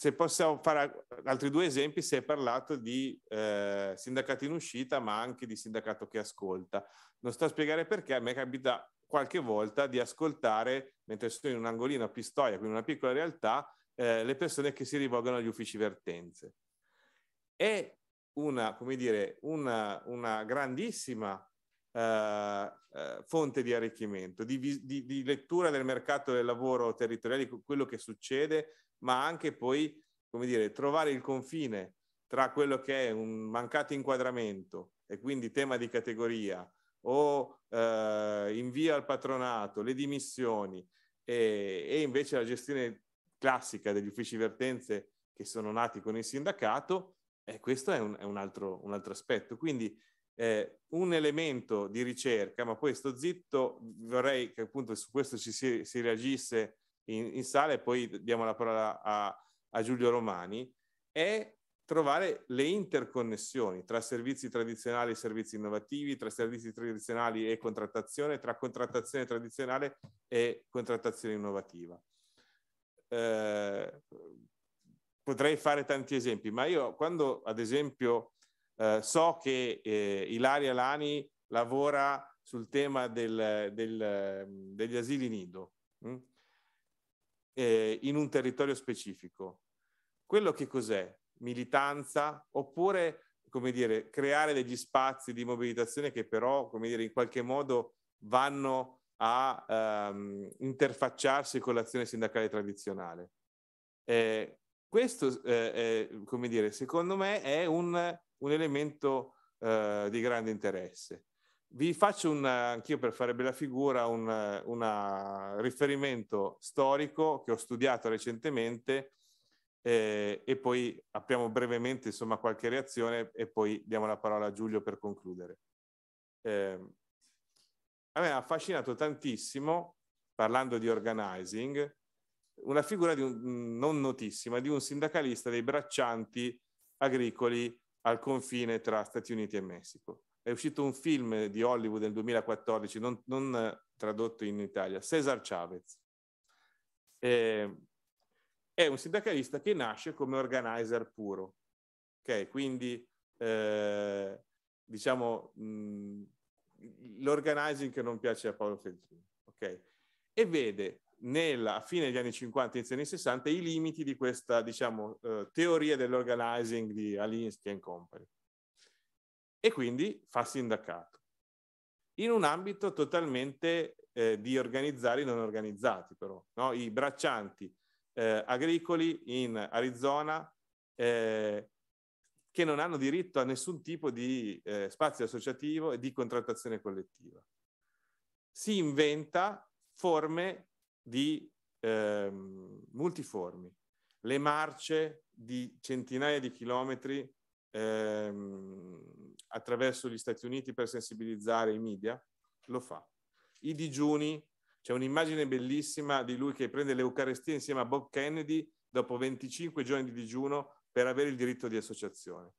se possiamo fare altri due esempi, si è parlato di eh, sindacato in uscita, ma anche di sindacato che ascolta. Non sto a spiegare perché, a me capita qualche volta di ascoltare, mentre sono in un angolino a Pistoia, quindi una piccola realtà, eh, le persone che si rivolgono agli uffici vertenze. È una, come dire, una, una grandissima eh, eh fonte di arricchimento, di, di, di lettura del mercato del lavoro territoriale, quello che succede, ma anche poi, come dire, trovare il confine tra quello che è un mancato inquadramento e quindi tema di categoria o eh, invio al patronato, le dimissioni e, e invece la gestione classica degli uffici vertenze che sono nati con il sindacato, e eh, questo è un, è un, altro, un altro, aspetto. Quindi eh, un elemento di ricerca, ma poi sto zitto, vorrei che appunto su questo ci si, si reagisse in, in sala e poi diamo la parola a, a Giulio Romani, è trovare le interconnessioni tra servizi tradizionali e servizi innovativi, tra servizi tradizionali e contrattazione, tra contrattazione tradizionale e contrattazione innovativa. Eh, potrei fare tanti esempi, ma io quando ad esempio eh, so che eh, Ilaria Lani lavora sul tema del, del, degli asili nido, mh? Hm? eh, in un territorio specifico. Quello che cos'è? Militanza oppure, come dire, creare degli spazi di mobilitazione che però, come dire, in qualche modo vanno a ehm, interfacciarsi con l'azione sindacale tradizionale. Eh, questo, eh, è, come dire, secondo me è un, un elemento eh, di grande interesse. Vi faccio un, anch'io per fare bella figura un una riferimento storico che ho studiato recentemente eh, e poi apriamo brevemente insomma, qualche reazione e poi diamo la parola a Giulio per concludere. Eh, a me ha affascinato tantissimo, parlando di organizing, una figura un, non notissima di un sindacalista dei braccianti agricoli al confine tra Stati Uniti e Messico è uscito un film di Hollywood nel 2014, non, non tradotto in Italia, Cesar Chavez. Eh, è un sindacalista che nasce come organizer puro, ok? Quindi, eh, diciamo, mh, mm, l'organizing che non piace a Paolo Feltrini, ok? E vede nella fine degli anni 50 inizio anni 60 i limiti di questa, diciamo, eh, teoria dell'organizing di Alinsky and Company e quindi fa sindacato. In un ambito totalmente eh, di organizzati e non organizzati, però. No? I braccianti eh, agricoli in Arizona eh, che non hanno diritto a nessun tipo di eh, spazio associativo e di contrattazione collettiva. Si inventa forme di ehm, multiformi, le marce di centinaia di chilometri ehm, attraverso gli Stati Uniti per sensibilizzare i media, lo fa. I digiuni, c'è un'immagine bellissima di lui che prende l'Eucarestia insieme a Bob Kennedy dopo 25 giorni di digiuno per avere il diritto di associazione.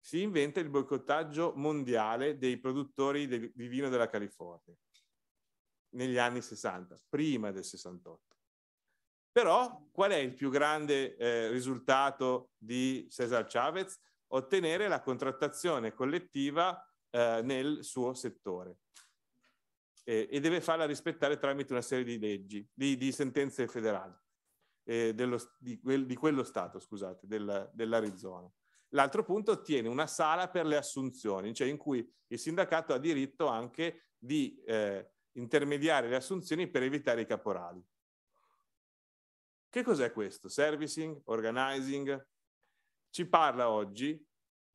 Si inventa il boicottaggio mondiale dei produttori del, di vino della California negli anni 60, prima del 68. Però qual è il più grande eh, risultato di Cesar Chavez? ottenere la contrattazione collettiva eh, nel suo settore eh, e deve farla rispettare tramite una serie di leggi, di, di sentenze federali eh, dello, di, quel, di, quello Stato, scusate, del, dell'Arizona. L'altro punto ottiene una sala per le assunzioni, cioè in cui il sindacato ha diritto anche di eh, intermediare le assunzioni per evitare i caporali. Che cos'è questo? Servicing? Organizing? Ci parla oggi,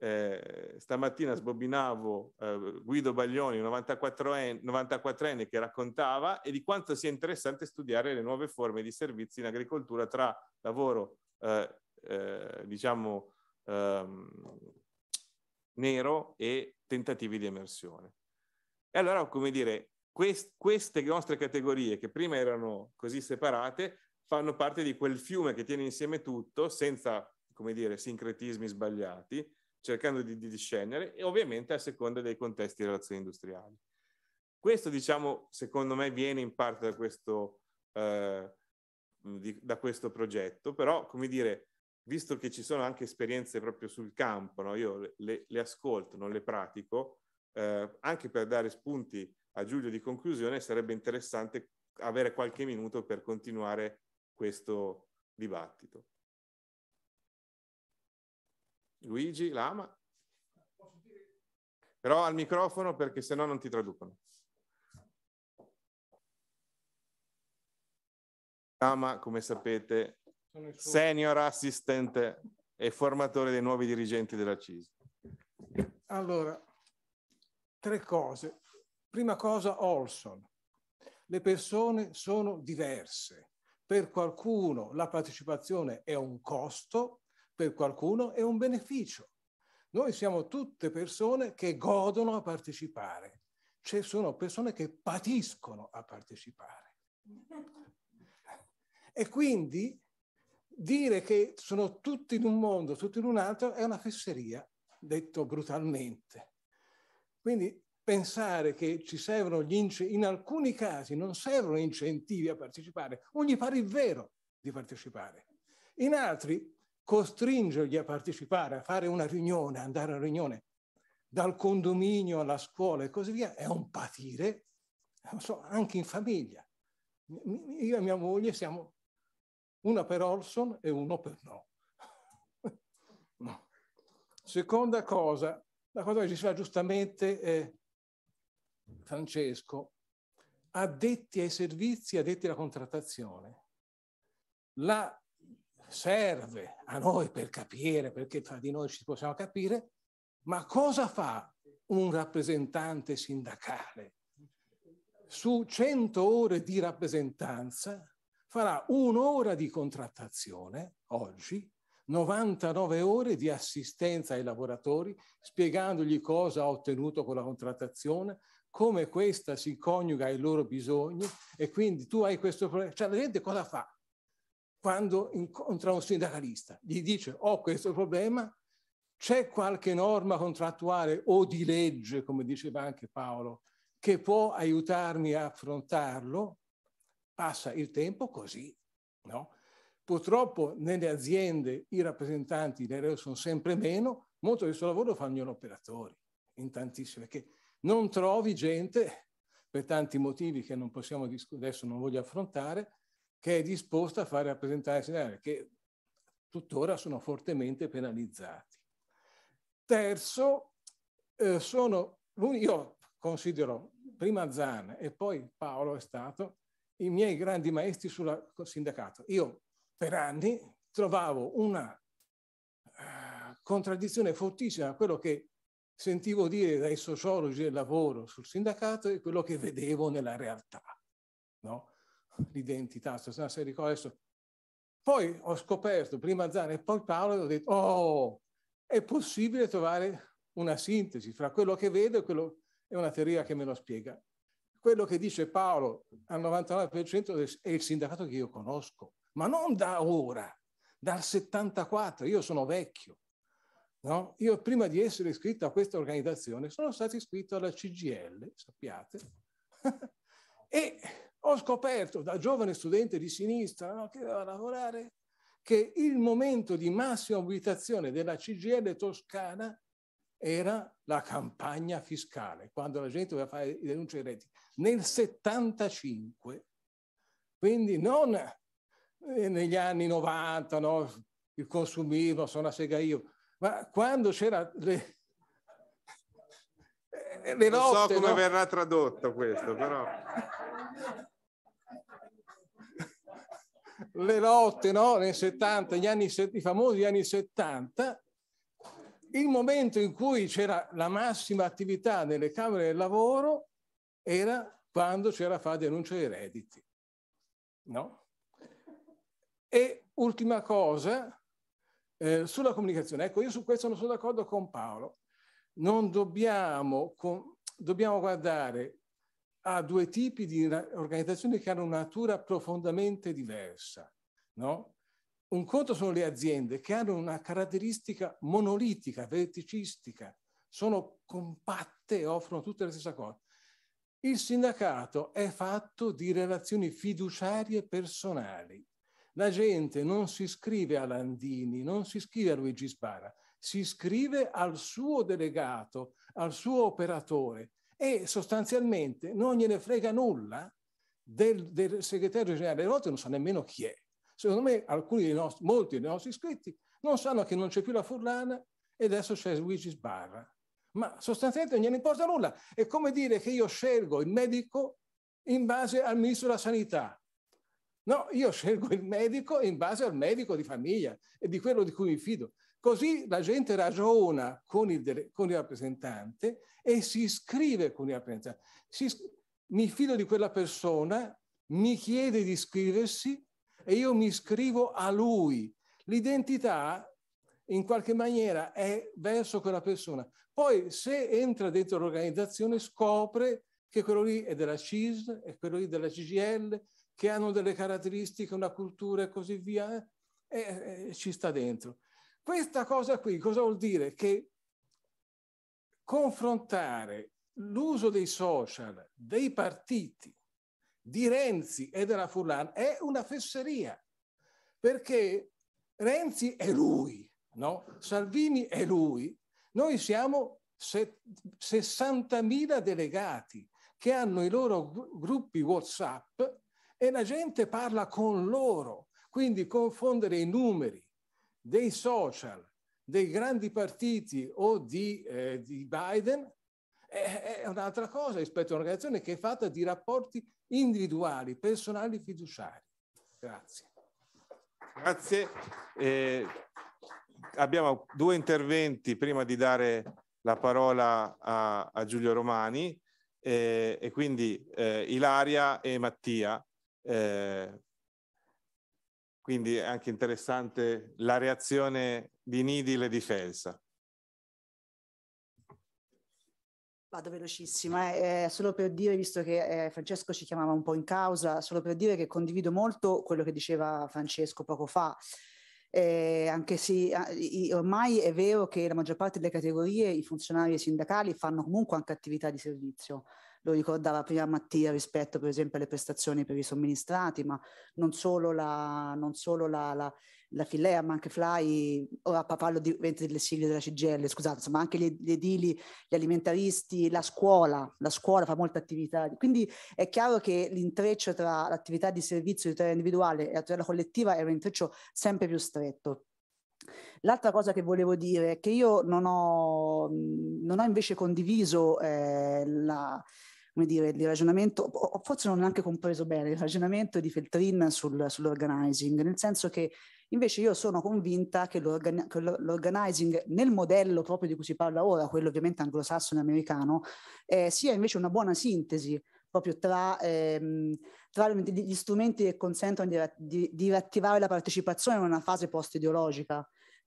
eh, stamattina sbobinavo eh, Guido Baglioni, 94enne, 94enne che raccontava, e di quanto sia interessante studiare le nuove forme di servizi in agricoltura tra lavoro, eh, eh, diciamo, ehm, nero e tentativi di emersione. E allora, come dire, quest queste nostre categorie che prima erano così separate fanno parte di quel fiume che tiene insieme tutto senza come dire, sincretismi sbagliati, cercando di, di discernere e ovviamente a seconda dei contesti di relazioni industriali. Questo, diciamo, secondo me viene in parte da questo, eh, di, da questo progetto, però, come dire, visto che ci sono anche esperienze proprio sul campo, no? io le, le, ascolto, non le pratico, eh, anche per dare spunti a Giulio di conclusione sarebbe interessante avere qualche minuto per continuare questo dibattito. Luigi l'ama. Però al microfono perché sennò non ti traducono. Lama, come sapete, senior assistant e formatore dei nuovi dirigenti della CIS. Allora, tre cose. Prima cosa, Olson. Le persone sono diverse. Per qualcuno la partecipazione è un costo, per qualcuno è un beneficio. Noi siamo tutte persone che godono a partecipare. Ci sono persone che patiscono a partecipare. E quindi dire che sono tutti in un mondo, tutti in un altro, è una fesseria, detto brutalmente. Quindi pensare che ci servono gli incentivi, in alcuni casi non servono incentivi a partecipare, o gli pare il vero di partecipare. In altri costringerli a partecipare, a fare una riunione, andare a riunione, dal condominio alla scuola e così via, è un patire, so, anche in famiglia. Io e mia moglie siamo una per Olson e uno per no. no. Seconda cosa, la cosa che diceva giustamente eh, Francesco, addetti ai servizi, addetti alla contrattazione. La serve a noi per capire, perché tra di noi ci possiamo capire, ma cosa fa un rappresentante sindacale? Su 100 ore di rappresentanza farà un'ora di contrattazione oggi, 99 ore di assistenza ai lavoratori, spiegandogli cosa ha ottenuto con la contrattazione, come questa si coniuga ai loro bisogni e quindi tu hai questo problema. Cioè la gente cosa fa? quando incontra un sindacalista, gli dice ho oh, questo problema, c'è qualche norma contrattuale o di legge, come diceva anche Paolo, che può aiutarmi a affrontarlo? Passa il tempo così, no? Purtroppo nelle aziende i rappresentanti delle sono sempre meno, molto del suo lavoro fanno gli operatori, in tantissime, perché non trovi gente, per tanti motivi che non possiamo adesso non voglio affrontare, che è disposta a fare rappresentare i scenari che tuttora sono fortemente penalizzati. Terzo, eh, sono, io considero prima Zan e poi Paolo è stato i miei grandi maestri sul sindacato. Io per anni trovavo una eh, contraddizione fortissima tra quello che sentivo dire dai sociologi del lavoro sul sindacato e quello che vedevo nella realtà. No? l'identità, cioè, no, se ricordo adesso. Poi ho scoperto prima Zane e poi Paolo e ho detto, oh, è possibile trovare una sintesi fra quello che vedo e quello è una teoria che me lo spiega. Quello che dice Paolo al 99% è il sindacato che io conosco, ma non da ora, dal 74, io sono vecchio. No? Io prima di essere iscritto a questa organizzazione sono stato iscritto alla CGL, sappiate, e ho scoperto da giovane studente di sinistra no, che doveva lavorare che il momento di massima mobilitazione della CGL toscana era la campagna fiscale, quando la gente doveva fare denunce di redditi, nel 75, quindi non eh, negli anni 90, no? il consumismo, sono a sega io, ma quando c'era le, eh, le lotte, non so come no? verrà tradotto questo, però le lotte no? nei 70, gli anni, i famosi anni 70, il momento in cui c'era la massima attività nelle Camere del Lavoro era quando c'era fa denuncia dei redditi. No? E ultima cosa, eh, sulla comunicazione. Ecco, io su questo non sono d'accordo con Paolo. Non dobbiamo, con, dobbiamo guardare ha due tipi di organizzazioni che hanno una natura profondamente diversa. No? Un conto sono le aziende che hanno una caratteristica monolitica, verticistica, sono compatte e offrono tutte la stessa cosa. Il sindacato è fatto di relazioni fiduciarie personali. La gente non si iscrive a Landini, non si iscrive a Luigi Spara, si iscrive al suo delegato, al suo operatore, e sostanzialmente non gliene frega nulla del, del segretario generale, a volte non sa nemmeno chi è. Secondo me alcuni dei nostri, molti dei nostri iscritti non sanno che non c'è più la Furlana e adesso c'è Luigi Sbarra. Ma sostanzialmente non gliene importa nulla. È come dire che io scelgo il medico in base al ministro della sanità. No, io scelgo il medico in base al medico di famiglia e di quello di cui mi fido. Così la gente ragiona con il, con il rappresentante e si iscrive con il rappresentante. Si, mi fido di quella persona, mi chiede di iscriversi e io mi iscrivo a lui. L'identità in qualche maniera è verso quella persona. Poi se entra dentro l'organizzazione scopre che quello lì è della CIS, è quello lì della CGL, che hanno delle caratteristiche, una cultura e così via, e, eh, e eh, ci sta dentro. Questa cosa qui cosa vuol dire? Che confrontare l'uso dei social, dei partiti, di Renzi e della Furlan è una fesseria, perché Renzi è lui, no? Salvini è lui, noi siamo 60.000 delegati che hanno i loro gruppi WhatsApp e la gente parla con loro, quindi confondere i numeri dei social, dei grandi partiti o di, eh, di Biden è, è un'altra cosa rispetto a un'organizzazione che è fatta di rapporti individuali, personali, e fiduciari. Grazie. Grazie. Eh, abbiamo due interventi prima di dare la parola a, a Giulio Romani eh, e quindi eh, Ilaria e Mattia. Eh, quindi è anche interessante la reazione di Nidil e difesa. Vado velocissima, eh. eh, solo per dire, visto che eh, Francesco ci chiamava un po' in causa, solo per dire che condivido molto quello che diceva Francesco poco fa. Eh, anche se ormai è vero che la maggior parte delle categorie, i funzionari sindacali fanno comunque anche attività di servizio, lo ricordava prima Mattia rispetto per esempio alle prestazioni per i somministrati, ma non solo la, non solo la, la, la Filea, ma anche Fly, ora parlo di, delle sigle della CGL, scusate, insomma anche gli, gli edili, gli alimentaristi, la scuola, la scuola fa molta attività, quindi è chiaro che l'intreccio tra l'attività di servizio di tutela individuale e tutela collettiva è un intreccio sempre più stretto. L'altra cosa che volevo dire è che io non ho, non ho invece condiviso eh, la, come dire, di ragionamento, forse non ho neanche compreso bene il ragionamento di Feltrin sul, sull'organizing, nel senso che invece io sono convinta che, l'organ, che l'organizing nel modello proprio di cui si parla ora, quello ovviamente anglosassone americano, eh, sia invece una buona sintesi proprio tra, ehm, tra, gli strumenti che consentono di, di, di riattivare la partecipazione in una fase post-ideologica.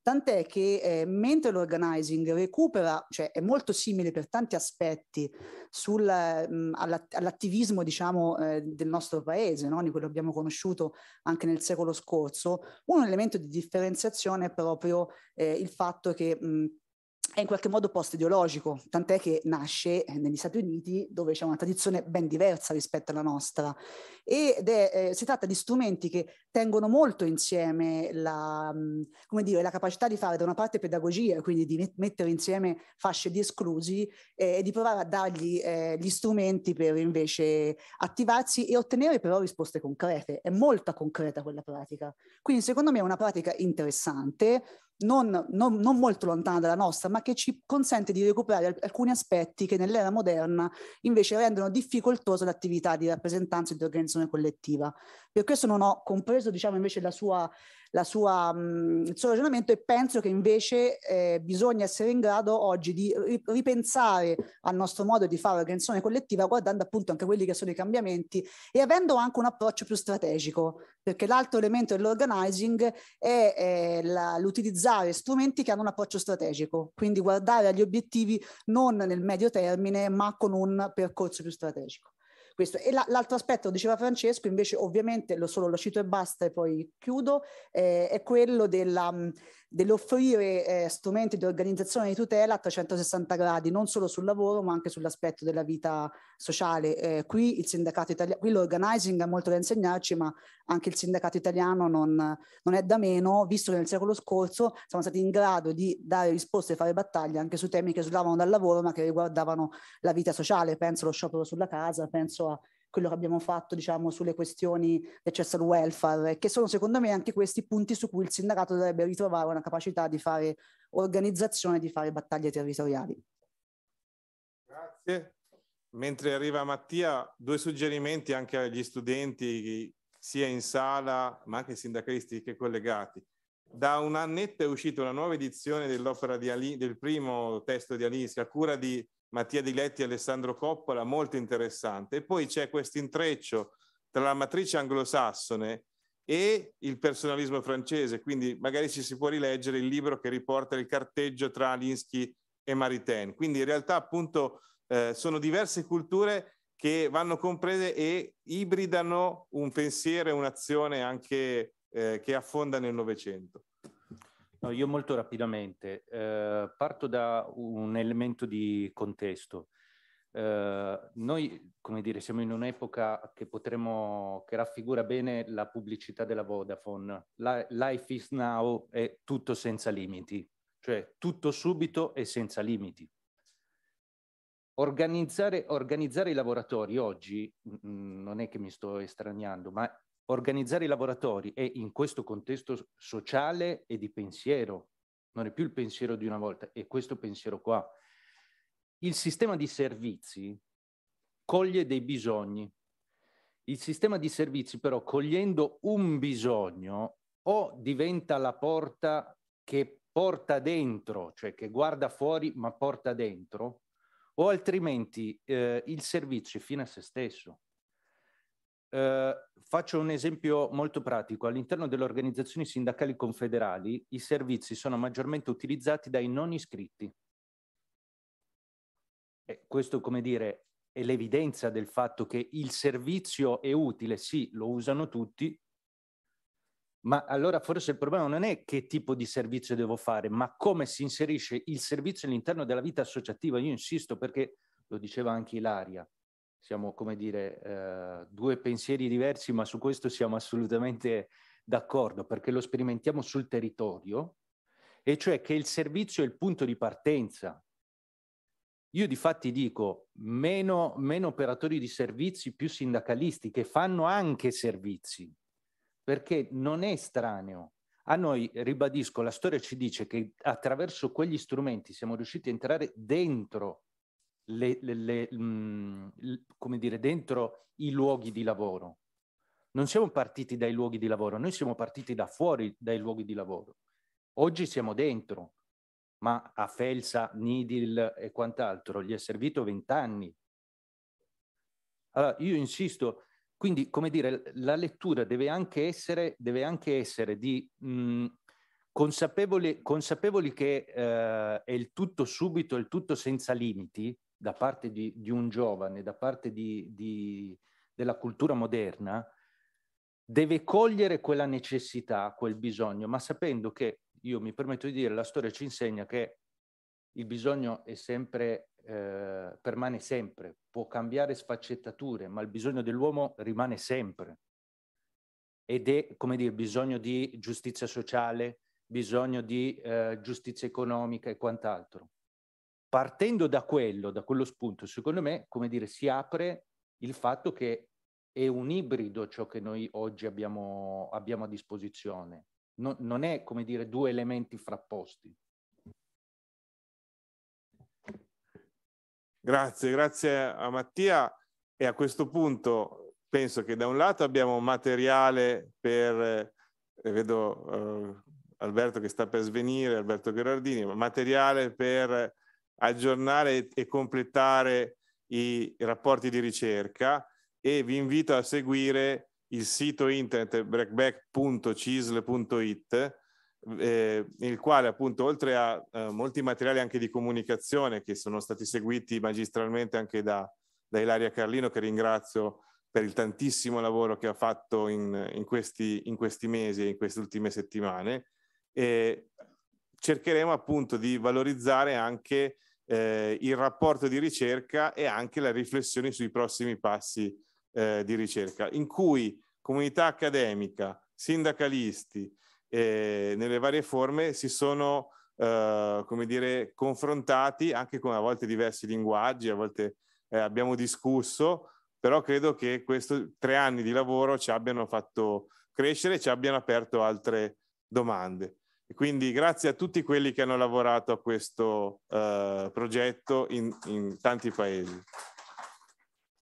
Tant'è che eh, mentre l'organizing recupera, cioè è molto simile per tanti aspetti sul, mh, mm, alla, all'attivismo diciamo, eh, del nostro paese, no? di quello che abbiamo conosciuto anche nel secolo scorso, un elemento di differenziazione è proprio eh, il fatto che mh, mm, è in qualche modo post-ideologico, tant'è che nasce eh, negli Stati Uniti dove c'è una tradizione ben diversa rispetto alla nostra. Ed è, eh, si tratta di strumenti che tengono molto insieme la, mm, dire, la, capacità di fare da una parte pedagogia, quindi di mettere insieme fasce di esclusi eh, e di provare a dargli eh, gli strumenti per invece attivarsi e ottenere però risposte concrete. È molto concreta quella pratica. Quindi secondo me è una pratica interessante, non, non, non, molto lontana dalla nostra, ma che ci consente di recuperare alcuni aspetti che nell'era moderna invece rendono difficoltosa l'attività di rappresentanza e di organizzazione collettiva. Per questo non ho compreso diciamo, invece la sua la sua, mh, mm, il suo ragionamento e penso che invece eh, bisogna essere in grado oggi di ripensare al nostro modo di fare organizzazione collettiva guardando appunto anche quelli che sono i cambiamenti e avendo anche un approccio più strategico perché l'altro elemento dell'organizing è, è la, l'utilizzare strumenti che hanno un approccio strategico, quindi guardare agli obiettivi non nel medio termine ma con un percorso più strategico. Questo. E la, l'altro aspetto, diceva Francesco, invece ovviamente lo solo lo cito e basta e poi chiudo, eh, è quello della, dell'offrire eh, strumenti di organizzazione e di tutela a 360 gradi, non solo sul lavoro ma anche sull'aspetto della vita sociale. Eh, qui il sindacato italiano, qui l'organizing ha molto da insegnarci, ma anche il sindacato italiano non, non, è da meno, visto che nel secolo scorso siamo stati in grado di dare risposte e fare battaglie anche su temi che sudavano dal lavoro ma che riguardavano la vita sociale, penso allo sciopero sulla casa, penso a quello che abbiamo fatto diciamo, sulle questioni di accesso al welfare, che sono secondo me anche questi punti su cui il sindacato dovrebbe ritrovare una capacità di fare organizzazione, di fare battaglie territoriali. Grazie. Mentre arriva Mattia, due suggerimenti anche agli studenti, sia in sala, ma anche sindacalisti che collegati. Da un annetto è uscita una nuova edizione dell'opera di Ali, del primo testo di Alice, a cura di Mattia Di Letti e Alessandro Coppola, molto interessante. E poi c'è questo intreccio tra la matrice anglosassone e il personalismo francese, quindi magari ci si può rileggere il libro che riporta il carteggio tra Alinsky e Maritain. Quindi in realtà appunto eh, sono diverse culture che vanno comprese e ibridano un pensiero e un'azione anche eh, che affonda nel Novecento. No, io molto rapidamente eh, parto da un elemento di contesto. Eh, noi, come dire, siamo in un'epoca che potremmo, che raffigura bene la pubblicità della Vodafone. La, life is now è tutto senza limiti, cioè tutto subito e senza limiti. Organizzare, organizzare i lavoratori oggi, mh, non è che mi sto estraniando, ma organizzare i lavoratori e in questo contesto sociale e di pensiero, non è più il pensiero di una volta, è questo pensiero qua. Il sistema di servizi coglie dei bisogni. Il sistema di servizi però cogliendo un bisogno o diventa la porta che porta dentro, cioè che guarda fuori ma porta dentro, o altrimenti eh, il servizio è fine a se stesso. Eh, faccio un esempio molto pratico. All'interno delle organizzazioni sindacali confederali i servizi sono maggiormente utilizzati dai non iscritti. E questo, come dire, è l'evidenza del fatto che il servizio è utile, sì, lo usano tutti, ma allora forse il problema non è che tipo di servizio devo fare, ma come si inserisce il servizio all'interno della vita associativa. Io insisto perché, lo diceva anche Ilaria, siamo, come dire, eh, due pensieri diversi, ma su questo siamo assolutamente d'accordo perché lo sperimentiamo sul territorio, e cioè che il servizio è il punto di partenza. Io di fatti dico meno, meno operatori di servizi, più sindacalisti che fanno anche servizi, perché non è strano. A noi, ribadisco, la storia ci dice che attraverso quegli strumenti siamo riusciti a entrare dentro le, le, le, mm, come dire, dentro i luoghi di lavoro. Non siamo partiti dai luoghi di lavoro, noi siamo partiti da fuori dai luoghi di lavoro. Oggi siamo dentro, ma a Felsa, Nidil e quant'altro gli è servito vent'anni. Allora, io insisto, quindi, come dire, la lettura deve anche essere, deve anche essere di mh, mm, consapevoli, consapevoli, che eh, è il tutto subito, il tutto senza limiti, da parte di, di un giovane, da parte di, di, della cultura moderna, deve cogliere quella necessità, quel bisogno, ma sapendo che, io mi permetto di dire, la storia ci insegna che il bisogno è sempre, eh, permane sempre, può cambiare sfaccettature, ma il bisogno dell'uomo rimane sempre. Ed è, come dire, bisogno di giustizia sociale, bisogno di eh, giustizia economica e quant'altro partendo da quello, da quello spunto, secondo me, come dire, si apre il fatto che è un ibrido ciò che noi oggi abbiamo, abbiamo a disposizione. No, non è, come dire, due elementi frapposti. Grazie, grazie a Mattia. E a questo punto penso che da un lato abbiamo materiale per, eh, vedo eh, Alberto che sta per svenire, Alberto Gherardini, materiale per aggiornare e completare i rapporti di ricerca e vi invito a seguire il sito internet breakback.cisl.it eh, il quale appunto oltre a eh, molti materiali anche di comunicazione che sono stati seguiti magistralmente anche da, da Ilaria Carlino che ringrazio per il tantissimo lavoro che ha fatto in, in, questi, in questi, mesi e in queste ultime settimane e cercheremo appunto di valorizzare anche eh, il rapporto di ricerca e anche la riflessione sui prossimi passi eh, di ricerca, in cui comunità accademica, sindacalisti, eh, nelle varie forme si sono eh, come dire, confrontati anche con a volte diversi linguaggi, a volte eh, abbiamo discusso, però credo che questi tre anni di lavoro ci abbiano fatto crescere, ci abbiano aperto altre domande. E quindi grazie a tutti quelli che hanno lavorato a questo eh, progetto in, in tanti paesi.